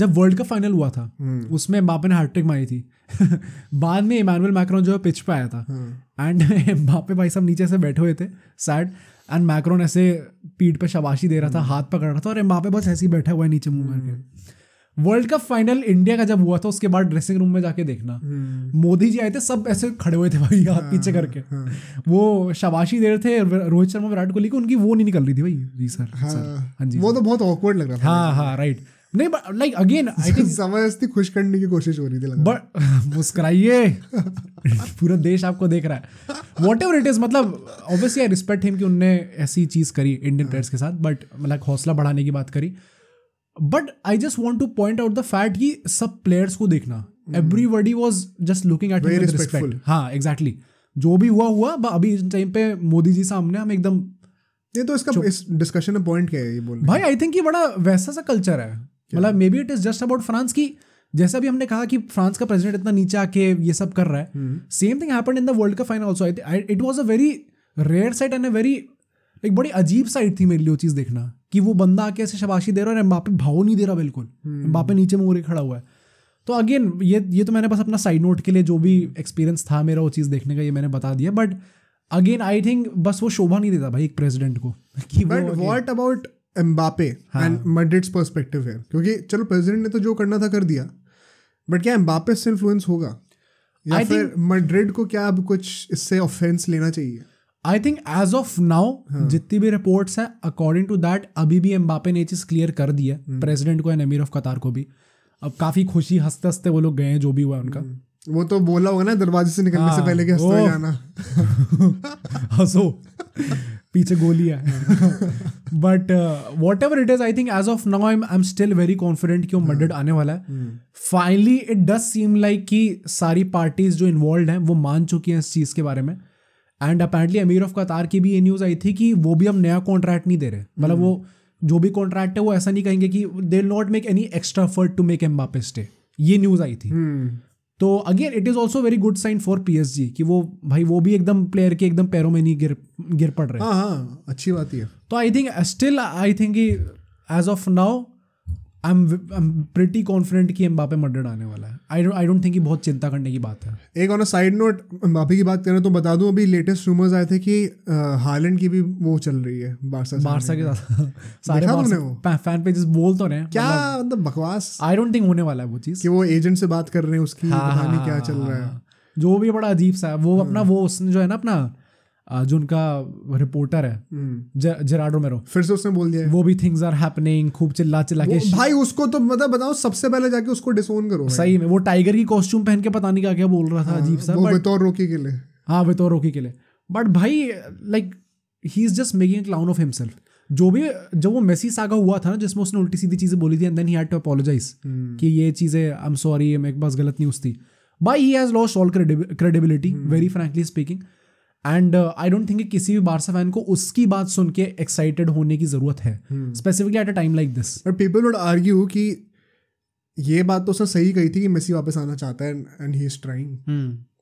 जब वर्ल्ड कप फाइनल हुआ था हम्म। उसमें बापे ने हार्ट्रिक मारी थी बाद में इमानुअल मैक्रोन जो है पिच पे आया था एंड हम्म। बापे भाई साहब नीचे से बैठे हुए थे सैड एंड मैक्रोन ऐसे पीठ पे शबाशी दे रहा था हम्म। हाथ पकड़ रहा था और बापे बस ऐसे ही बैठा हुआ है नीचे मुंह करके वर्ल्ड कप फाइनल इंडिया का जब हुआ था उसके बाद ड्रेसिंग रूम में जाके देखना हम्म। मोदी जी आए थे सब ऐसे खड़े हुए थे भाई हाथ हाँ, पीछे हाँ, करके हाँ। वो शबाशी दे रहे थे रोहित शर्मा विराट कोहली को उनकी वो नहीं निकल रही थी भाई जी सर हाँ जी वो तो बहुत ऑकवर्ड लग रहा था हाँ हाँ राइट नहीं but like again I think जबरदस्ती खुश करने की कोशिश हो रही थी बट मुस्कराइए पूरा देश आपको देख रहा है वॉट एवर इट इज मतलब ऑब्वियसली आई रिस्पेक्ट हिम कि उनने ऐसी चीज़ करी इंडियन प्लेयर्स के साथ बट मतलब हौसला बढ़ाने की बात करी but I just want to point out the fact कि सब प्लेयर्स को देखना everybody was just looking at respect हाँ एग्जैक्टली जो भी हुआ हुआ अभी इस टाइम पे मोदी जी सामने हम एकदम ये तो इसका इस डिस्कशन में पॉइंट क्या है ये बोल भाई आई थिंक ये बड़ा वैसा सा कल्चर है मतलब maybe it is just about France की जैसा भी हमने कहा कि फ्रांस का प्रेसिडेंट इतना नीचे आके ये सब कर रहा है same thing happen in the world cup final also it was a very rare sight and a very एक बड़ी अजीब साइट थी मेरे लिए वो चीज़ देखना कि वो बंदा आके ऐसे शबाशी दे रहा है और एम्बापे भाव नहीं दे रहा बिल्कुल हम्म। एम्बापे नीचे मुँह खड़ा हुआ है तो अगेन ये ये तो मैंने बस अपना साइड नोट के लिए जो भी एक्सपीरियंस था मेरा वो चीज़ देखने का ये मैंने बता दिया बट अगेन आई थिंक बस वो शोभा नहीं देता भाई एक प्रेसिडेंट को but what about Mbappe and perspective है क्योंकि चलो प्रेसिडेंट ने तो जो करना था कर दिया बट क्या एम्बापे से इन्फ्लुएंस होगा या I फिर मड्रिड को क्या अब कुछ इससे ऑफेंस लेना चाहिए I think as of now जितनी भी रिपोर्ट्स है अकॉर्डिंग टू दैट अभी भी एम्बापे ने चीज़ क्लियर कर दी है प्रेजिडेंट हम्म। प्रेसिडेंट को एंड अमीर ऑफ कतार को भी अब काफ़ी खुशी हंसते हंसते वो लोग गए जो भी हुआ उनका हम्म। वो तो बोला होगा ना दरवाजे से निकलने आ, से हाँ, पहले के जाना हंसो पीछे गोली है but whatever it is I think as of now I I am still very confident कि वो मर्डर्ड हाँ। आने वाला है finally it does seem like कि सारी पार्टीज जो इन्वॉल्व हैं वो मान चुकी हैं इस चीज़ के बारे में एंड अपेरेंटली अमीर ऑफ कतार की भी ये न्यूज़ आई थी कि वो भी हम नया कॉन्ट्रैक्ट नहीं दे रहे मतलब वो hmm. जो भी कॉन्ट्रैक्ट है वो ऐसा नहीं कहेंगे कि they not make any extra effort to make em वापस स्टे ये न्यूज़ आई थी hmm. तो again it is also very good sign for PSG कि वो भाई वो भी एकदम प्लेयर के एकदम पैरों में नहीं गिर गिर पड़ रहे हाँ हाँ अच्छी बात ही है तो I think still I think as of now I am I am pretty confident कि एम्बापे मर्डर आने वाला है आई आई डोंट थिंक बहुत चिंता करने की बात है एक on a side note Mbappe की बात करें तो बता दूं अभी लेटेस्ट रूमर्स आए थे कि हालैंड की भी वो चल रही है बारसा बारसा के साथ सारे तुमने वो फैन पेजेस बोल तो रहे हैं क्या मतलब, मतलब बकवास आई डोंट थिंक होने वाला है वो चीज़ कि वो एजेंट से बात कर रहे हैं उसकी कहानी हाँ, क्या चल रहा है हाँ, हाँ। जो भी बड़ा अजीब सा है वो अपना वो उसने जो है ना अपना जो उनका रिपोर्टर है हम्म। जेराडो मेरो फिर से उसने बोल दिया वो भी थिंग्स आर हैपनिंग खूब चिल्ला चिल्ला के भाई उसको तो मतलब बताओ सबसे पहले जाके उसको डिसोन करो सही में वो टाइगर की कॉस्ट्यूम पहन के पता नहीं क्या क्या बोल रहा था हाँ, अजीब सा वो बतौर रोकी के लिए हाँ बतौर रोकी के लिए बट भाई like he is just making clown of himself जो भी जब वो मेसी सागा हुआ था ना जिसमें उसने उल्टी सीधी चीज़ें बोली थी and then he had to apologise कि ये चीज़ें आई एम सॉरी मेरे पास गलत न्यूज़ थी भाई he has lost all credibility very frankly speaking and I don't think किसी भी बारसा फैन को उसकी बात सुन के एक्साइटेड होने की जरूरत है specifically at a time like this but people would argue कि ये बात तो उसने सही कही थी कि मेसी वापस आना चाहता है एंड ही इज ट्राइंग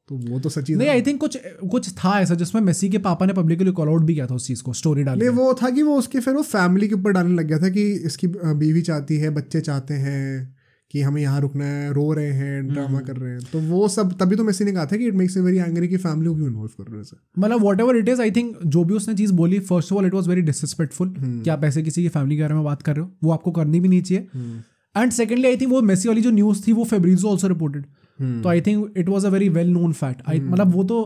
तो वो तो सच्ची नहीं आई थिंक कुछ कुछ था ऐसा जिसमें मेसी के पापा ने पब्लिकली कॉल आउट भी किया था उस चीज़ को स्टोरी डाल नहीं वो था कि वो उसके फिर वो फैमिली के ऊपर डालने लग गया था कि इसकी बीवी चाहती है बच्चे चाहते हैं कि हमें यहाँ रुकना है रो रहे हैं ड्रामा हम्म। कर रहे हैं तो वो सब तभी तो मैसेज कहा था कि it makes a very angry की फैमिली को इन्वॉल्व कर रहे हैं मतलब whatever it is I think जो भी उसने चीज़ बोली first of all it was very disrespectful कि आप ऐसे किसी की फैमिली के बारे में बात कर रहे हो वो आपको करनी भी नहीं चाहिए एंड सेकेंडली आई थिंक वो मेसी वाली जो न्यूज़ थी वो फेब्रिजो ऑल्सो रिपोर्टेड तो I think it was a very well known fact I मतलब वो तो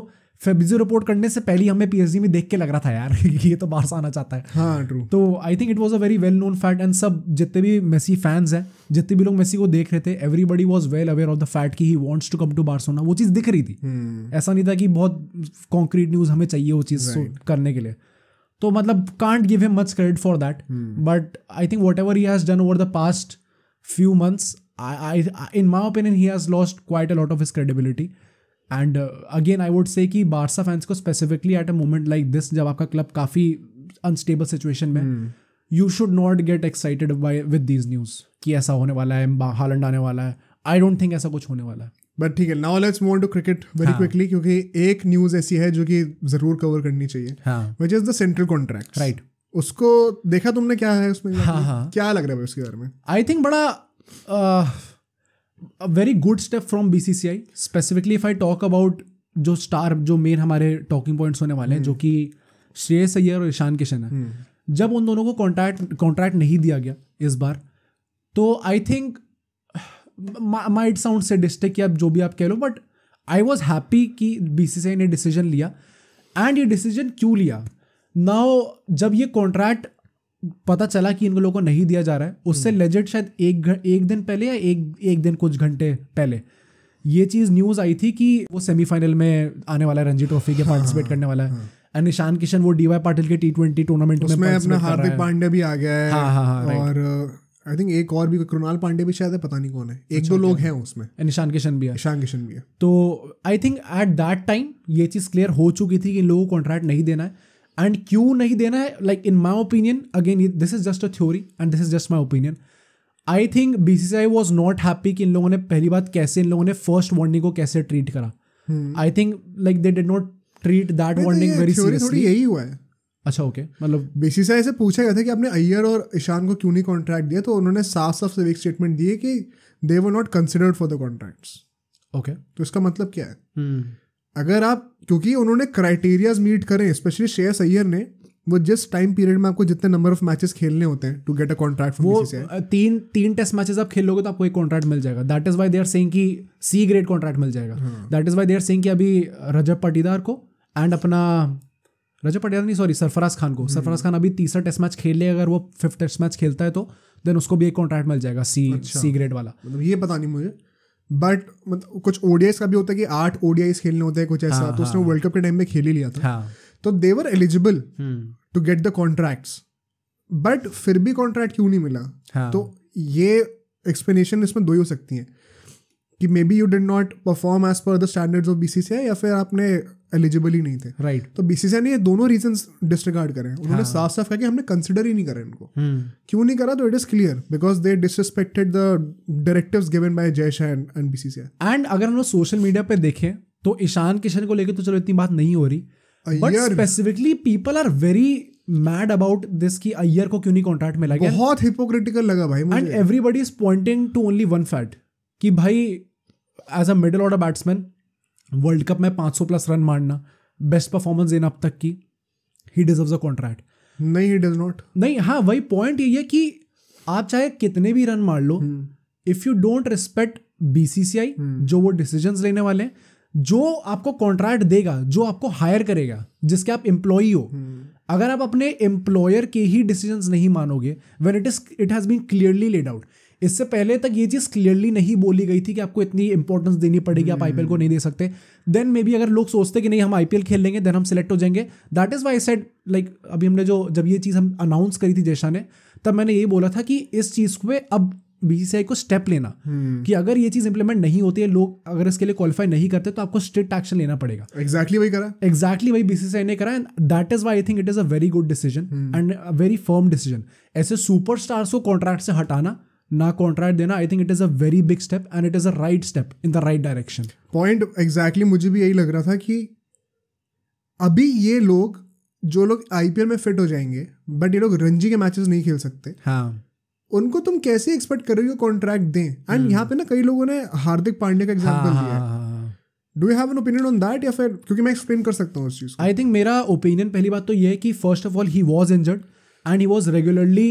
फेबिजो रिपोर्ट करने से पहले हमें पीएचडी में देख के लग रहा था यार ये तो बाहर आना चाहता है हाँ ट्रू तो I think it was a very well known fact and सब जितने भी मेसी फैंस हैं जितने भी लोग मेसी को देख रहे थे everybody was well aware of the fact की he wants to come to Barcelona वो चीज़ दिख रही थी hmm. ऐसा नहीं था कि बहुत कॉन्क्रीट न्यूज़ हमें चाहिए वो चीज़ right. करने के लिए तो मतलब can't give him much credit for that but I think whatever he has done over the past few months in my opinion he has lost quite a lot of his credibility and again I would say कि बारसा फैंस को specifically at a moment like this जब आपका क्लब काफ़ी अनस्टेबल सिचुएशन में you should not get excited by with these news कि ऐसा होने वाला है हालंड आने वाला है आई डोंट थिंक ऐसा कुछ होने वाला है बट ठीक है now let's move to cricket very quickly क्योंकि एक न्यूज़ ऐसी है जो कि ज़रूर कवर करनी चाहिए which is the central contract right उसको देखा तुमने क्या है उसमें हाँ हाँ क्या लग रहा है उसके बारे में आई थिंक बड़ा uh, very good step from B C C I specifically if I talk about जो स्टार जो मेन हमारे टॉकिंग पॉइंट्स होने वाले हैं hmm. जो कि श्रेयस अय्यर और ईशान किशन है hmm. जब उन दोनों को कॉन्ट्रैक्ट कॉन्ट्रैक्ट नहीं दिया गया इस बार तो आई थिंक माइट साउंड से डिस्टेक या जो भी आप कह लो बट आई वॉज हैप्पी कि बी सी सी आई ने डिसीजन लिया एंड ये डिसीजन क्यों लिया नाउ जब ये कॉन्ट्रैक्ट पता चला कि इन लोगों को नहीं दिया जा रहा है उससे लेजेट हम्म। शायद एक एक दिन पहले या एक एक दिन कुछ घंटे पहले ये चीज़ न्यूज़ आई थी कि वो सेमीफाइनल में आने वाला है रणजी ट्रॉफी के पार्टिसिपेट हाँ, करने वाला है एंड हाँ। निशान किशन वो डी वाई पाटिल के टी ट्वेंटी टूर्नामेंट में अपना हार्दिक पांडे भी आ गया है हाँ हाँ हाँ और आई uh, थिंक एक और भी कृणाल पांडे भी शायद है पता नहीं कौन है एक अच्छा, दो लोग हैं उसमें निशान किशन भी है निशान किशन भी है तो I think at that time ये चीज़ क्लियर हो चुकी थी कि इन लोगों को कॉन्ट्रैक्ट नहीं देना है एंड क्यों नहीं देना है like in my opinion again this is just a theory and this is just my opinion I think B C C I was not happy कि इन लोगों ने पहली बात कैसे इन लोगों ने फर्स्ट वार्निंग को कैसे ट्रीट करा I think like they did not treat that warning very seriously यही हुआ है अच्छा ओके okay. मतलब बीसीसीआई से पूछा गया था कि आपने अय्यर और ईशान को क्यों नहीं कॉन्ट्रैक्ट दिया तो उन्होंने साफ साफ से एक स्टेटमेंट दिए कि they were not considered for the contracts okay तो इसका मतलब क्या है hmm. अगर आप क्योंकि उन्होंने क्राइटेरियाज मीट करें स्पेशली शेयर अय्यर ने वो जिस टाइम पीरियड में आपको जितने नंबर ऑफ मैचेस खेलने होते हैं टू गेट अ कॉन्ट्रैक्ट वो तीन तीन टेस्ट मैचेस आप खेलोगे तो आपको एक कॉन्ट्रैक्ट मिल जाएगा that is why they are saying कि सी ग्रेड कॉन्ट्रैक्ट मिल जाएगा that is why they are saying कि अभी रजब पाटीदार को एंड अपना रजब पाटीदार नहीं सॉरी सरफराज खान को सरफराज हम्म। खान अभी तीसरा टेस्ट मैच खेल ले अगर वो फिफ्थ टेस्ट मैच खेलता है तो देन उसको भी एक कॉन्ट्रैक्ट मिल जाएगा सी सी ग्रेड वाला मतलब ये पता नहीं मुझे बट मतलब कुछ ओडीआईस का भी होता है कि आठ ओडीआईस खेलने होते हैं कुछ ऐसा हाँ, तो उसने वर्ल्ड हाँ। कप के टाइम में खेल ही लिया था हाँ। तो they were eligible to get the contract but फिर भी कॉन्ट्रैक्ट क्यों नहीं मिला तो ये एक्सप्लेनेशन इसमें दो ही हो सकती है कि maybe you did not perform as per the standards of B या फिर आपने एलिजिबल ही नहीं थे राइट right. तो बीसीसीआई ने e ये दोनों रीजन डिसरिगार्ड करे उन्होंने हाँ। साफ साफ कहा कि हमने कंसिडर ही नहीं करा इनको hmm. क्यों नहीं करा तो it is clear because they disrespected the directives given by Jay Shah and BCCI and अगर हम लोग सोशल मीडिया पे देखें तो ईशान किशन को लेकर तो चलो इतनी बात नहीं हो रही but specifically people are very mad about this की अयर को क्यों नहीं कॉन्ट्रैक्ट मिला गया बहुत हिपोक्रिटिकल लगा भाई and everybody is pointing to only one fact कि भाई as a middle order batsman world cup में 500 प्लस रन मारना बेस्ट परफॉर्मेंस देना अब तक की ही डिजर्व अ कॉन्ट्रैक्ट नहीं ही डज नॉट नहीं हाँ वही पॉइंट यही है कि आप चाहे कितने भी रन मार लो if you don't respect BCCI जो वो डिसीजंस लेने वाले हैं जो आपको कॉन्ट्रैक्ट देगा जो आपको हायर करेगा जिसके आप एम्प्लॉई हो हम्म। अगर आप अपने एम्प्लॉयर के ही डिसीजंस नहीं मानोगे when it is it has been clearly laid out इससे पहले तक ये चीज़ क्लियरली नहीं बोली गई थी कि आपको इतनी इंपॉर्टेंस देनी पड़ेगी आप आईपीएल को hmm. नहीं दे सकते देन मे बी अगर लोग सोचते कि नहीं हम आईपीएल खेल लेंगे देन हम सिलेक्ट हो जाएंगे that is why said like अभी हमने जो जब ये चीज़ हम अनाउंस करी थी जैशा ने तब मैंने यही बोला था कि इस चीज़ को अब बीसीआई को स्टेप लेना hmm. कि अगर ये चीज इंप्लीमेंट नहीं होती है लोग अगर इसके लिए क्वालिफाई नहीं करते तो आपको स्ट्रिक्ट एक्शन लेना पड़ेगा एक्जैक्टली वही करा एक्जैक्टली वही बीसीसीआई ने करा and that is why I think it is a very good decision and a very firm decision ऐसे सुपर को कॉन्ट्रैक्ट से हटाना ना कॉन्ट्रैक्ट देना I think it is a very big step and it is a right step in the right direction point exactly मुझे भी यही लग रहा था कि अभी ये लोग जो लोग आईपीएल में फिट हो जाएंगे बट ये लोग रणजी के मैचेस नहीं खेल सकते हाँ उनको तुम कैसे एक्सपेक्ट कर रहे हो कॉन्ट्रैक्ट दें एंड हम्म। यहाँ पे ना कई लोगों ने हार्दिक पांडे का एग्जाम्पल दिया do you have an opinion on that या फिर क्योंकि मैं एक्सप्लेन कर सकता हूँ उस चीज़ आई थिंक मेरा ओपिनियन पहली बात तो ये है कि first of all he was injured and he was regularly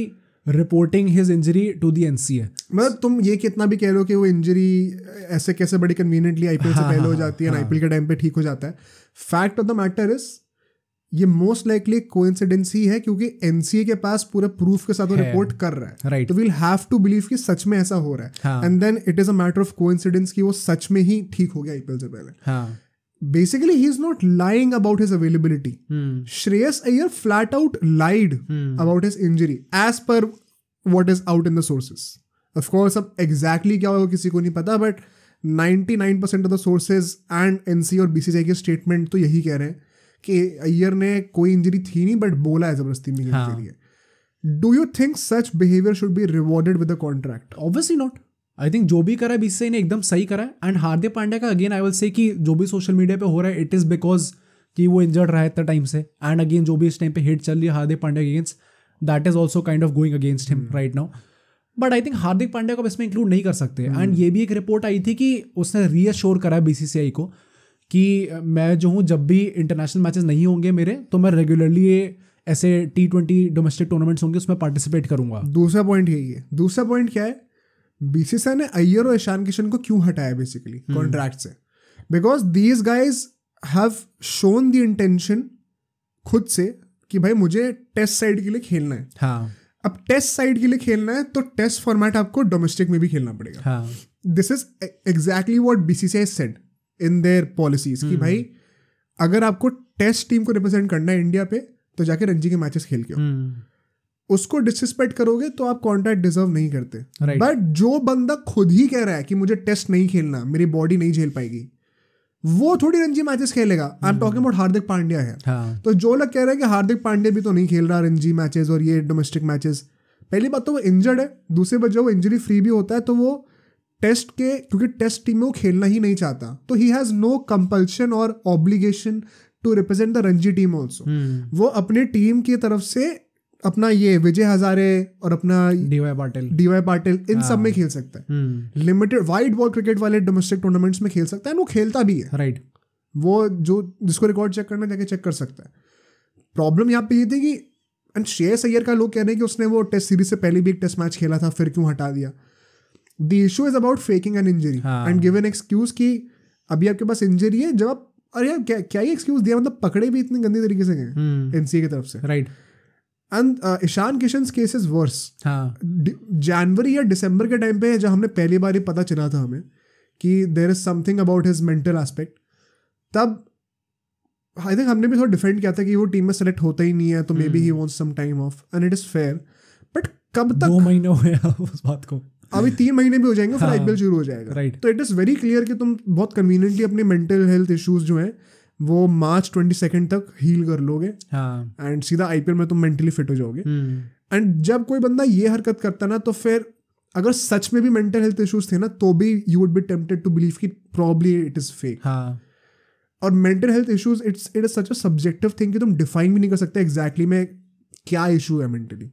reporting his injury to the NCA मतलब तुम ये कितना भी कह रहे हो कि वो इंजरी ऐसे कैसे बड़ी कन्वीनियंटली आईपीएल से हाँ, पहले हो हाँ, जाती है हाँ, आईपीएल हाँ। के टाइम पे ठीक हो जाता है fact of the matter is ये मोस्ट लाइकली कोइंसिडेंस ही है क्योंकि एनसीए के पास पूरे प्रूफ के साथ वो रिपोर्ट कर रहा है राइट तो वील हैव टू बिलीव कि सच में ऐसा हो रहा है and then it is a matter of coincidence कि वो सच में ही ठीक हो गया आईपीएल से पहले हाँ basically he's not lying about his availability. Hmm. Shreyas Iyer flat out lied hmm. about his injury as per what is out in the sources. Of course, अब exactly क्या होगा किसी को नहीं पता but 99% of the sources and NC और बीसीसीआई के स्टेटमेंट तो यही कह रहे हैं कि अय्यर ने कोई इंजरी थी नहीं बट बोला है जबरदस्ती में हाँ. के लिए do you think such behaviour should be rewarded with a contract obviously not I think जो भी करा है बीसीसीआई ने एकदम सही करा है एंड हार्दिक पांड्या का अगेन आई विल से कि जो भी सोशल मीडिया पे हो रहा है इट इज़ बिकॉज कि वो इंजर्ड रहा है इतना टाइम से एंड अगेन जो भी इस टाइम पे हिट चल रही है हार्दिक पांड्या के against that is also kind of going against him right now but I think Hardik Pandya को अब इसमें इंक्लूड नहीं कर सकते एंड hmm. ये भी एक रिपोर्ट आई थी कि उसने रीअश्योर करा है बीसीसीआई को कि मैं जो हूँ जब भी इंटरनेशनल मैचेस नहीं होंगे मेरे तो मैं रेगुलरली ऐसे टी ट्वेंटी डोमेस्टिक टूर्नामेंट्स होंगे उसमें पार्टिसिपेट करूंगा दूसरा पॉइंट यही है दूसरा पॉइंट क्या है बीसीसीआई ने अय्यर और ईशान किशन को क्यों हटाया बेसिकली कॉन्ट्रैक्ट hmm. से because these guys have shown the intention खुद से कि भाई मुझे टेस्ट साइड के लिए खेलना है हाँ. अब टेस्ट साइड के लिए खेलना है तो टेस्ट फॉर्मेट आपको डोमेस्टिक में भी खेलना पड़ेगा this is exactly what BCCI said in their policies कि hmm. भाई अगर आपको टेस्ट टीम को रिप्रेजेंट करना है इंडिया पे तो जाके रणजी के मैचेस खेल के हो उसको डिसरिस्पेक्ट करोगे तो आप कॉन्ट्रैक्ट डिजर्व नहीं करते बट right. जो बंदा खुद ही कह रहा है कि मुझे टेस्ट नहीं खेलना मेरी बॉडी नहीं झेल पाएगी वो थोड़ी रणजी मैचेस खेलेगा I am talking about Hardik Pandya है हाँ. तो जो लोग कह रहे हैं कि हार्दिक पांड्या भी तो नहीं खेल रहा रणजी मैचेस और ये डोमेस्टिक मैचेस पहली बात तो वो इंजर्ड है दूसरी बात जो वो इंजरी फ्री भी होता है तो वो टेस्ट के क्योंकि टेस्ट टीम में वो खेलना ही नहीं चाहता तो ही हैज़ नो कंपल्शन और obligation to represent the Ranji team also hmm. वो अपने टीम की तरफ से अपना ये विजय हजारे और अपना डीवाई पाटिल डीवाई पाटिल इन सब हाँ। हम्म। में खेल सकता है लिमिटेड वाइड बॉल क्रिकेट वाले डोमेस्टिक टूर्नामेंट्स में खेल सकता है वो खेलता भी है राइट वो जो जिसको रिकॉर्ड चेक करना जाके चेक कर सकता है प्रॉब्लम यहाँ पे ये थी कि एंड श्रेयस अय्यर का लोग कह रहे हैं कि उसने वो टेस्ट सीरीज से पहले भी एक टेस्ट मैच खेला था फिर क्यों हटा दिया the issue is about faking an injury and give an excuse कि अभी आपके पास इंजरी है जब आप अरे यार क्या क्या ही एक्सक्यूज दिया मतलब पकड़े भी इतने गंदे तरीके से गए एनसीए हम्म। की तरफ से right right. And Ishan Kishan case is worse जनवरी या दिसंबर के टाइम पे जब हमने पहली बार ही पता चला था हमें कि there is something about his mental aspect तब आई थिंक हमने भी थोड़ा डिफेंड किया था कि वो टीम में सेलेक्ट होता ही नहीं है तो maybe he want some time off and it is fair but कब तक दो महीने हो उस बात को अभी तीन महीने भी हो जाएंगे फिर आईपीएल हाँ। शुरू हो जाएगा राइट तो इट इज़ वेरी क्लियर कि तुम बहुत कन्वीनियंटली अपने मेंटल हेल्थ इश्यूज जो हैं वो मार्च ट्वेंटी सेकेंड तक हील कर लोगे एंड हाँ. सीधा आईपीएल में तुम मेंटली फिट हो जाओगे एंड हम्म। जब कोई बंदा ये हरकत करता ना तो फिर अगर सच में भी मेंटल हेल्थ इश्यूज थे ना तो भी you would be tempted to believe कि प्रॉब्ली इट इज फेक और mental health issues it's it is such a subjective thing कि तुम डिफाइन भी नहीं कर सकते एग्जैक्टली exactly में क्या इशू है mentally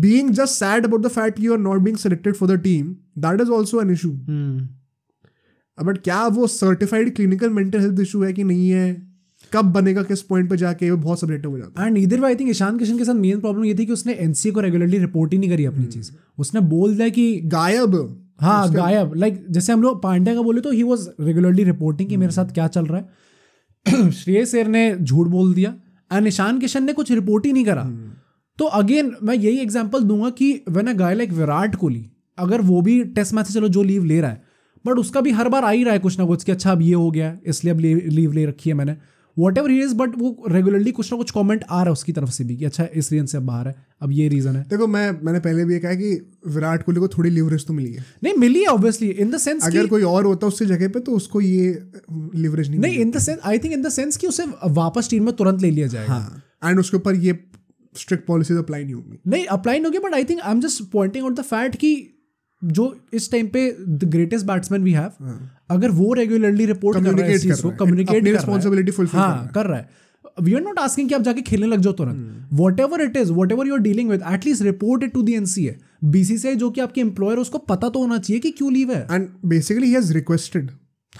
being just sad about the fact you are not being selected for the team that is also an issue but क्या वो certified clinical mental health issue है कि नहीं है कब बनेगा किस पॉइंट पे जाके वो बहुत सब्जेक्टिव हो जाता है एंड इधर आई थिंक ईशान किशन के साथ मेन प्रॉब्लम ये थी कि उसने एनसीए को रेगुलरली रिपोर्ट ही नहीं करी अपनी hmm. चीज उसने बोल दिया कि गायब हाँ गायब लाइक like, जैसे हम लोग पांड्या का बोले तो ही वॉज रेगुलरली रिपोर्टिंग कि मेरे साथ hmm. क्या चल रहा है श्रेय सेर ने झूठ बोल दिया एंड ईशान किशन ने कुछ रिपोर्ट ही नहीं करा hmm. तो अगेन मैं यही एग्जाम्पल दूंगा कि when a guy like Virat Kohli अगर वो भी टेस्ट मैच से चलो जो लीव ले रहा है बट उसका भी हर बार आ ही रहा है कुछ ना कुछ कि अच्छा अब ये हो गया इसलिए अब लीव ले रखी है मैंने whatever he is but वो रेगुलरली कुछ ना कुछ कॉमेंट आ रहा है उसकी तरफ से भी कि अच्छा इस रीजन से बाहर है अब ये रीजन है देखो मैं मैंने पहले भी कहा कि विराट कोहली को थोड़ी लिवरेज तो मिली है नहीं मिली है ऑब्वियसली इन द सेंस अगर कोई और होता उसकी जगह पे तो उसको ये लिवरेज uh, नहीं नहीं in the sense I think in the sense कि उसे वापस टीम में तुरंत ले लिया जाएगा एंड हाँ, उसके ऊपर ये स्ट्रिक्ट पॉलिसीज अप्लाई नहीं होंगी नहीं अप्लाई नहीं होगी but I think I am just pointing out the fact कि जो इस टाइम पे the greatest batsman we have अगर वो रेगुलरली रिपोर्ट कर रहा है चीज कम्युनिकेट रिस्पॉन्सिबिलिटी फुलफिल हाँ कर रहा है वी आर नॉट आस्किंग कि आप जाके खेलने लग जाओ तुरंत whatever it is whatever you are dealing with at least report it to the NCA BCCI जो कि आपके एम्प्लॉयर उसको पता तो होना चाहिए कि क्यों लीव है and basically he has requested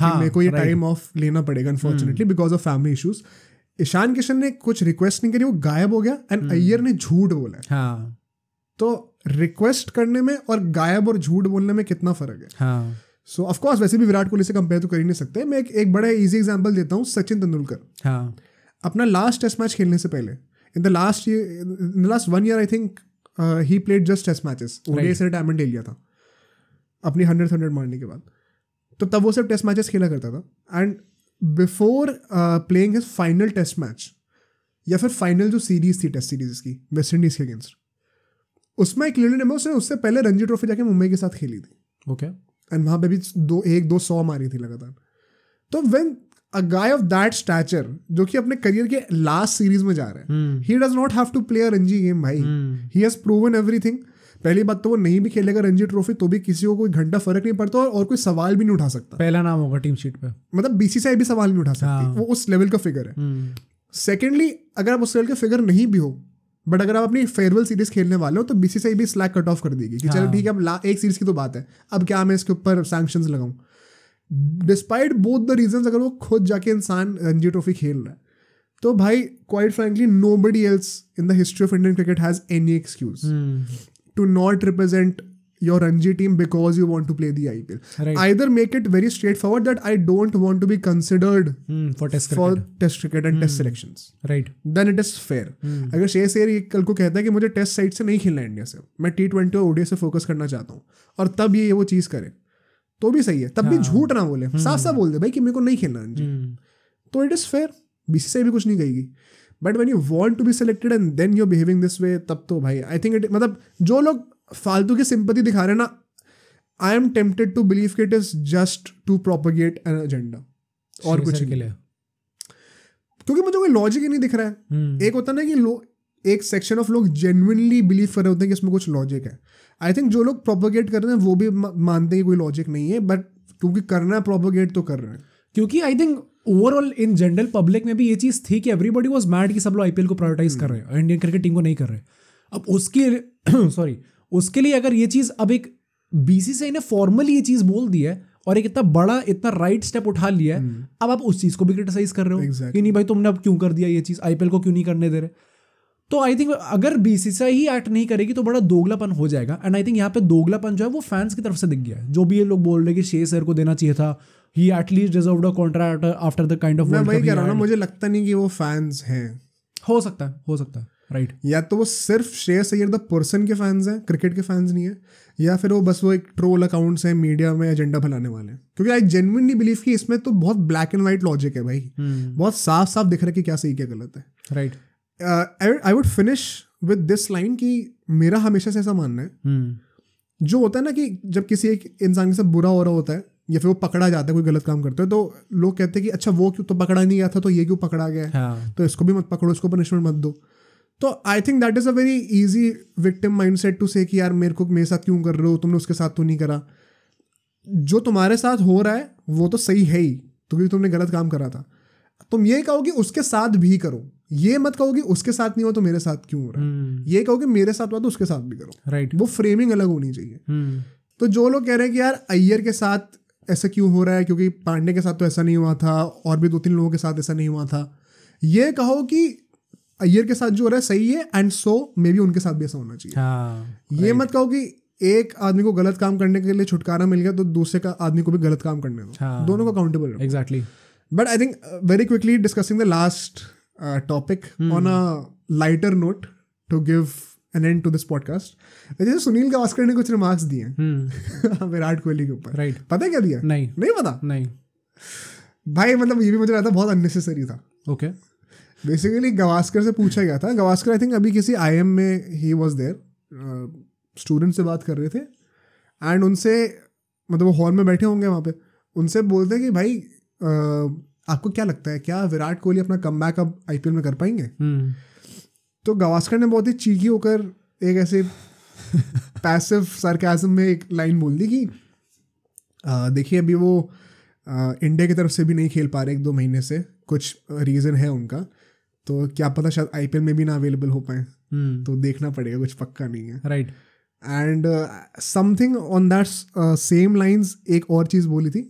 हाँ मेरे को ये टाइम ऑफ लेना पड़ेगा unfortunately because of family issues Ishan Kishan ने कुछ रिक्वेस्ट नहीं करी वो गायब हो गया एंड हम्म। अय्यर ने झूठ बोला हाँ तो रिक्वेस्ट करने में और गायब और झूठ बोलने में कितना फर्क है सो ऑफ कोर्स वैसे भी विराट कोहली से कंपेयर तो कर ही नहीं सकते मैं एक एक बड़ा इजी एग्जाम्पल देता हूँ सचिन तेंदुलकर हाँ अपना लास्ट टेस्ट मैच खेलने से पहले in the last in the last one year I think he played just test matches ODI से रिटायरमेंट लिया था अपनी हंड्रेड हंड्रेड मारने के बाद तो तब वो सिर्फ टेस्ट मैचेस खेला करता था and before playing his final test match या फिर फाइनल जो सीरीज थी टेस्ट सीरीज की वेस्ट इंडीज के अगेंस्ट उसमें एक लियोनेल एमोस उसने उससे पहले रणजी ट्रॉफी जाके मुंबई के साथ खेली थी ओके एंड वहाँ पे भी दो एक दो सौ मारी थी लगातार तो when a guy of that stature जो कि अपने करियर के लास्ट सीरीज में जा रहे हैं he does not have to play a Ranji game भाई ही हैज प्रूवन एवरीथिंग पहली बात तो वो नहीं भी खेलेगा रणजी ट्रॉफी तो भी किसी को कोई घंटा फर्क नहीं पड़ता और कोई सवाल भी नहीं उठा सकता पहला नाम होगा टीम शीट पे मतलब बीसीसीआई भी सवाल नहीं उठा सकती हाँ। वो उस लेवल का फिगर है सेकेंडली hmm. अगर आप उस लेवल का फिगर नहीं भी हो बट अगर आप अपनी फेयरवेल सीरीज खेलने वाले हो तो से भी स्लैक कट ऑफ कर देगी कि चलो हाँ। ठीक है अब एक सीरीज की तो बात है अब क्या मैं इसके ऊपर सैक्शन लगाऊँ डिस्पाइट बोथ द रीजन अगर वो खुद जाके इंसान रणजी ट्रॉफी खेल रहा है तो भाई quite frankly nobody else in the history of Indian cricket has any excuse to not represent your Ranji team because you want to play the IPL. Right. Either make it very straightforward that I don't want to be considered hmm, for test for cricket. test cricket and hmm. test selections. Right. Then it is fair. Hmm. अगर शेष ये कल को कहता है कि मुझे टेस्ट साइड से नहीं खेलना इंडिया से मैं टी ट्वेंटी और ओडीआई से फोकस करना चाहता हूँ और तब ये वो चीज़ करे तो भी सही है तब हाँ. भी झूठ ना बोले साफ साफ बोल दे भाई कि मेरे को नहीं खेलना रणजी तो इट इज़ फेयर बीसीसीआई भी कुछ नहीं कहेगी but when you want to be selected and then you're behaving this way तब तो भाई आई थिंक इट मतलब जो लोग फालतू की सिंपति दिखा रहे हैं ना I am tempted to believe it is just to propagate an agenda और कुछ के लिए क्योंकि मुझे कोई लॉजिक ही नहीं दिख रहा है hmm. एक होता ना कि लो एक सेक्शन ऑफ लोग जेनुनली बिलीव कर रहे होते हैं कि इसमें कुछ लॉजिक है आई थिंक जो लोग प्रोपोगेट कर रहे हैं वो भी मानते हैं कि कोई लॉजिक नहीं है बट क्योंकि करना प्रोपोगेट तो कर रहे हैं क्योंकि I think overall in general public में भी ये चीज़ थी कि एवरीबॉडी वॉज मैड कि सब लोग आईपीएल को प्रायोरिटाइज हम्म। कर रहे हैं इंडियन क्रिकेट टीम को नहीं कर रहे अब उसके सॉरी उसके लिए अगर ये चीज़ अब एक बीसीसीआई ने फॉर्मली ये चीज़ बोल दी है और एक इतना बड़ा इतना राइट स्टेप उठा लिया है hmm. अब आप उस चीज़ को भी क्रिटिसाइज कर रहे हो exactly. कि नहीं भाई तुमने अब क्यों कर दिया ये चीज़ आईपीएल को क्यों नहीं करने दे रहे तो आई थिंक अगर बीसीसीआई ही एक्ट नहीं करेगी तो बड़ा दोगलापन हो जाएगा एंड आई थिंक यहाँ पे दोगलापन जो है वो फैंस की तरफ से दिख गया है जो भी ये लोग बोल रहे कि शे सर को देना चाहिए था he at least deserve a contract after the kind of मैं वही कह रहा मुझे लगता नहीं कि वो फैंस हैं हो सकता है हो सकता है राइट right. या तो वो सिर्फ शेयर अय्यर द पर्सन के फैंस हैं क्रिकेट के फैंस नहीं है या फिर वो बस वो एक ट्रोल अकाउंट्स हैं मीडिया में एजेंडा फैलाने वाले हैं क्योंकि आई जेनविनली बिलीव कि इसमें तो बहुत ब्लैक एंड व्हाइट लॉजिक है भाई hmm. बहुत साफ साफ दिख रहा है कि क्या सही क्या गलत है right I would finish with this line कि मेरा हमेशा से ऐसा मानना है hmm. जो होता है ना कि जब किसी एक इंसान के साथ बुरा हो रहा होता है या फिर वो पकड़ा जाता है कोई गलत काम करते है तो लोग कहते हैं कि अच्छा वो क्यों तो पकड़ा नहीं गया था तो ये क्यों पकड़ा गया हाँ. तो इसको भी मत पकड़ो इसको पनिशमेंट मत दो तो I think that is a very easy victim mindset to say कि यार मेरे को मेरे साथ क्यों कर रहे हो तुमने उसके साथ तो नहीं करा जो तुम्हारे साथ हो रहा है वो तो सही है ही तो क्योंकि तुमने गलत काम करा था तुम ये कहो कि उसके साथ भी करो ये मत कहो कि उसके साथ नहीं हुआ तो मेरे साथ क्यों हो रहा है hmm. ये कहो कि मेरे साथ हुआ तो उसके साथ भी करो राइट right. वो फ्रेमिंग अलग होनी चाहिए hmm. तो जो लोग कह रहे हैं कि यार अय्यर के साथ ऐसा क्यों हो रहा है क्योंकि पांडे के साथ तो ऐसा नहीं हुआ था और भी दो तीन लोगों के साथ ऐसा नहीं हुआ था ये कहो कि अयर के साथ जो हो रहा है सही है एंड सो मे बी उनके साथ भी ऐसा होना चाहिए हाँ, ये मत कहो कि एक आदमी को गलत काम करने के लिए छुटकारा मिल गया तो दूसरे का आदमी को भी गलत काम करने दो हाँ, दोनों को accountable exactly but I think very quickly discussing the last topic on a lighter note to give an end to this podcast जैसे सुनील गावस्कर ने कुछ रिमार्क्स दिए hmm. विराट कोहली के ऊपर राइट right. पता क्या दिया नहीं नहीं पता नहीं भाई मतलब ये भी मुझे लगता बहुत अननेसेसरी था ओके okay. बेसिकली गवास्कर से पूछा गया था गवास्कर आई थिंक अभी किसी आई एम में ही वॉज देयर स्टूडेंट से बात कर रहे थे एंड उनसे मतलब वो हॉल में बैठे होंगे वहाँ पे उनसे बोलते हैं कि भाई uh, आपको क्या लगता है क्या विराट कोहली अपना कम बैक अब आई पी एल में कर पाएंगे hmm. तो गवास्कर ने बहुत ही चीखी होकर एक ऐसे पैसिव सरकाजम में एक लाइन बोल दी कि देखिए अभी वो इंडिया की तरफ से भी नहीं खेल पा रहे एक दो महीने से कुछ रीज़न है उनका तो क्या पता शायद आई में भी ना अवेलेबल हो पाए हम्म। तो देखना पड़ेगा कुछ पक्का नहीं है right and something on that same lines एक और चीज़ बोली थी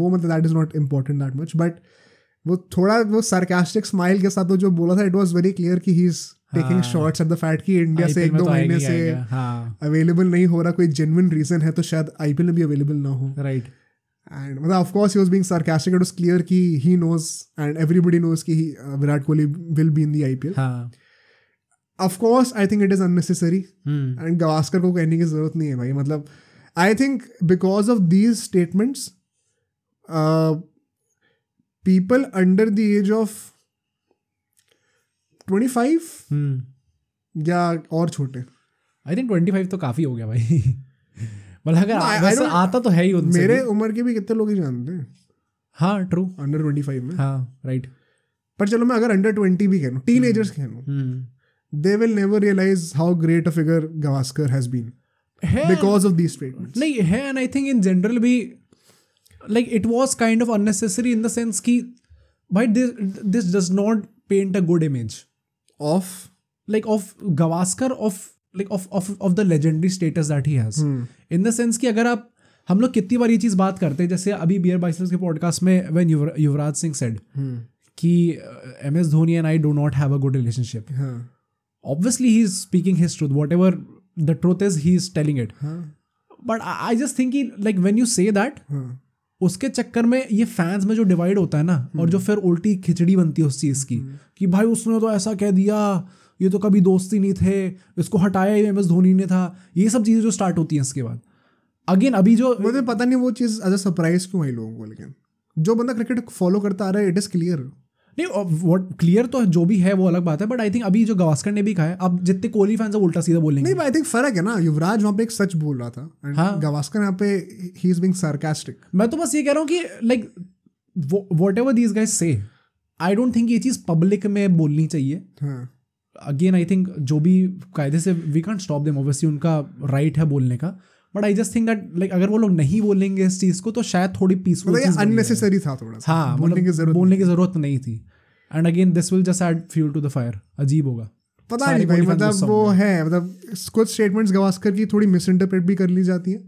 वो मतलब that is not important that much but वो थोड़ा वो सरकास्टिक स्माइल के साथ वो जो बोला था इट वॉज वेरी क्लियर कि he is taking shots at the fact की इंडिया से एक दो तो महीने से अवेलेबल हाँ। नहीं हो रहा कोई जेनविन रीजन है तो शायद आई में भी अवेलेबल ना हो राइट right. एंड मतलब of course use being being sarcastic it was clear की he knows and everybody knows की Virat Kohli will be in the I P L of course I think it is unnecessary and Gavaskar को कहने की जरूरत नहीं है भाई मतलब I think because of these statements people under the age of twenty five या और छोटे आई थिंक ट्वेंटी फाइव तो काफ़ी हो गया भाई मतलब अगर no, आता तो है ही उनसे मेरे उम्र के भी कितने लोग ही जानते हैं हाँ ट्रू अंडर ट्वेंटी फाइव में हाँ राइट पर चलो मैं अगर अंडर ट्वेंटी भी कहूँ टीन एजर्स hmm. कहूँ they will never realise how great a figure Gavaskar has been because of these statements नहीं है and I think in general भी like it was kind of unnecessary in the sense कि भाई this this does not paint a good image of like of Gavaskar of like of of of the legendary status that he has in the sense कि अगर आप हम लोग कितनी बार ये चीज़ बात करते हैं जैसे अभी बियर बाइसल्स के पॉडकास्ट में when Yuvraj Singh said hmm. कि M S Dhoni and I do not have a good relationship obviously he is speaking his truth whatever the truth is he is telling it but I just think like when you say that उसके चक्कर में ये फैंस में जो डिवाइड होता है ना और hmm. जो फिर उल्टी खिचड़ी बनती है उस चीज़ की hmm. कि भाई उसने तो ऐसा कह दिया ये तो कभी दोस्ती नहीं थे इसको हटाया ही एम एस धोनी ने था ये सब चीज़ें जो स्टार्ट होती हैं इसके बाद अगेन अभी जो मुझे पता नहीं वो चीज़ एज अ सरप्राइज क्यों आई लोगों को लेकिन जो बंदा क्रिकेट फॉलो करता आ रहा है इट इज़ क्लियर नहीं वॉट क्लियर तो जो भी है वो अलग बात है बट आई थिंक अभी जो गावस्कर ने भी कहा है अब जितने कोहली फैंस है उल्टा सीधा बोलेंगे नहीं आई थिंक फर्क है ना युवराज वहाँ पे एक सच बोल रहा था हाँ गावस्कर यहाँ पे ही इज बिंग सार्केस्टिक मैं तो बस ये कह रहा हूँ कि like whatever these guys say I don't think ये चीज़ पब्लिक में बोलनी चाहिए हाँ अगेन आई थिंक जो भी कायदे से we can't stop them obviously उनका राइट right है बोलने का but I just think that like अगर वो लोग नहीं बोलेंगे इस चीज़ को तो शायद थोड़ी पीसफुल मतलब अननेसेसरी था थोड़ा हाँ मतलब बोलने की जरूरत बोलने की जरूरत नहीं थी and again this will just add fuel to the fire अजीब होगा पता नहीं भाई मतलब वो है मतलब कुछ स्टेटमेंट्स गवास्कर की थोड़ी मिसइंटरप्रेट भी कर ली जाती है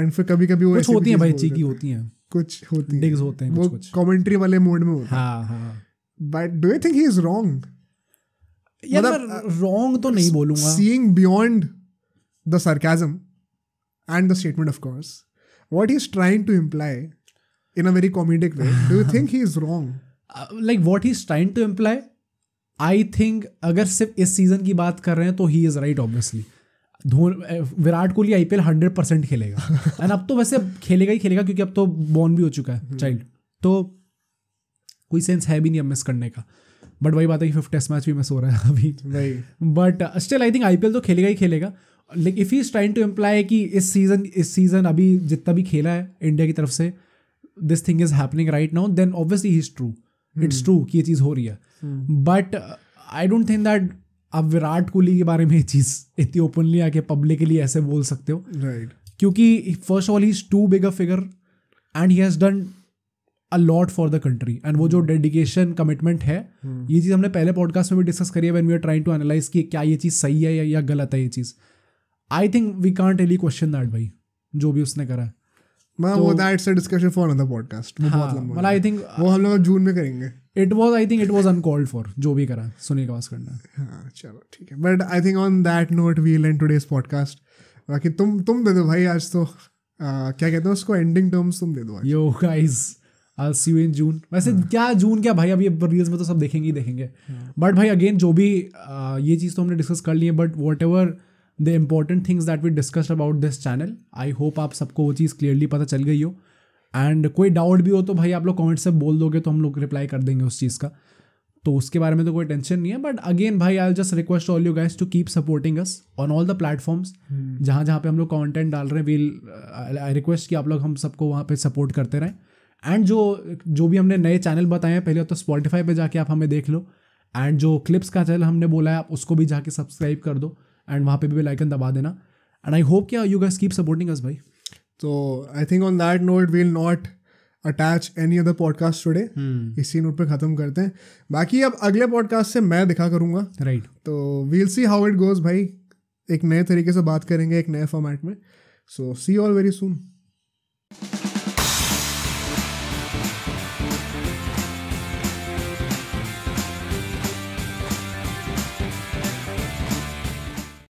एंड फिर कभी कभी वो कुछ होती है भाई चीकी होती हैं कुछ होती हैं होते हैं वो कमेंट्री वाले मोड में होता है but do you think he is wrong मतलब रॉन्ग तो नहीं बोलूंगा seeing beyond the sarcasm and the statement of course what he's trying to imply in a very comedic way do you think he is wrong uh, like what is trying to imply I think अगर सिर्फ इस सीजन की बात कर रहे हैं तो he is right obviously Virat Kohli I P L hundred percent खेलेगा एंड अब तो वैसे खेलेगा ही खेलेगा क्योंकि अब तो बॉर्न भी हो चुका है चाइल्ड हम्म। तो कोई सेंस है भी नहीं अब मिस करने का बट वही बात है कि फिफ्थ टेस्ट मैच भी मिस हो रहा है अभी but still I think I तो खेलेगा ही खेलेगा like if he is trying to imply कि इस सीज़न इस सीज़न अभी जितना भी खेला है इंडिया की तरफ से this thing is happening right now then obviously is true it's true कि ये चीज़ हो रही है but I don't think that आप विराट कोहली के बारे में ये चीज़ इतनी ओपनली आके पब्लिकली ऐसे बोल सकते हो राइट right. क्योंकि first of all he is too big a figure and he has done a lot for the country and वो जो डेडिकेशन कमिटमेंट है hmm. ये चीज़ हमने पहले पॉडकास्ट में भी डिस्कस करी है when we are trying to analyse कि क्या ये चीज़ सही है या, या गलत है ये चीज़ I think we can't really question that भाई जो भी उसने करा है उसको एंडिंग टर्म्स तुम दे दो आई सी यू इन जून वैसे हाँ। क्या जून क्या भाई अब ये रील्स में तो सब देखेंगे ही देखेंगे बट भाई अगेन जो भी आ, ये चीज़ तो हमने डिस्कस कर ली है but whatever the important things that we discuss about this channel I hope आप सबको वो चीज़ क्लियरली पता चल गई हो एंड कोई डाउट भी हो तो भाई आप लोग कमेंट से बोल दोगे तो हम लोग रिप्लाई कर देंगे उस चीज़ का तो उसके बारे में तो कोई टेंशन नहीं है बट अगेन भाई I just request all you guys to keep supporting us on all the platforms जहाँ जहाँ पे हम लोग कॉन्टेंट डाल रहे हैं वील आई रिक्वेस्ट कि आप लोग हम सबको वहाँ पे सपोर्ट करते रहें एंड जो जो भी हमने नए चैनल बताए हैं पहले तो स्पॉटिफाई पे जाके आप हमें देख लो एंड जो क्लिप्स का चैनल हमने बोला है आप उसको भी जाके सब्सक्राइब कर दो एंड वहाँ पे भी लाइकन दबा देना एंड आई होप क्या you guys keep supporting us भाई तो I think on that note we'll not attach any other podcast today इसी नोट पे ख़त्म करते हैं बाकी अब अगले पॉडकास्ट से मैं दिखा करूँगा राइट right. तो we'll see how it goes भाई एक नए तरीके से बात करेंगे एक नए फॉर्मेट में सो सी ऑल वेरी सुन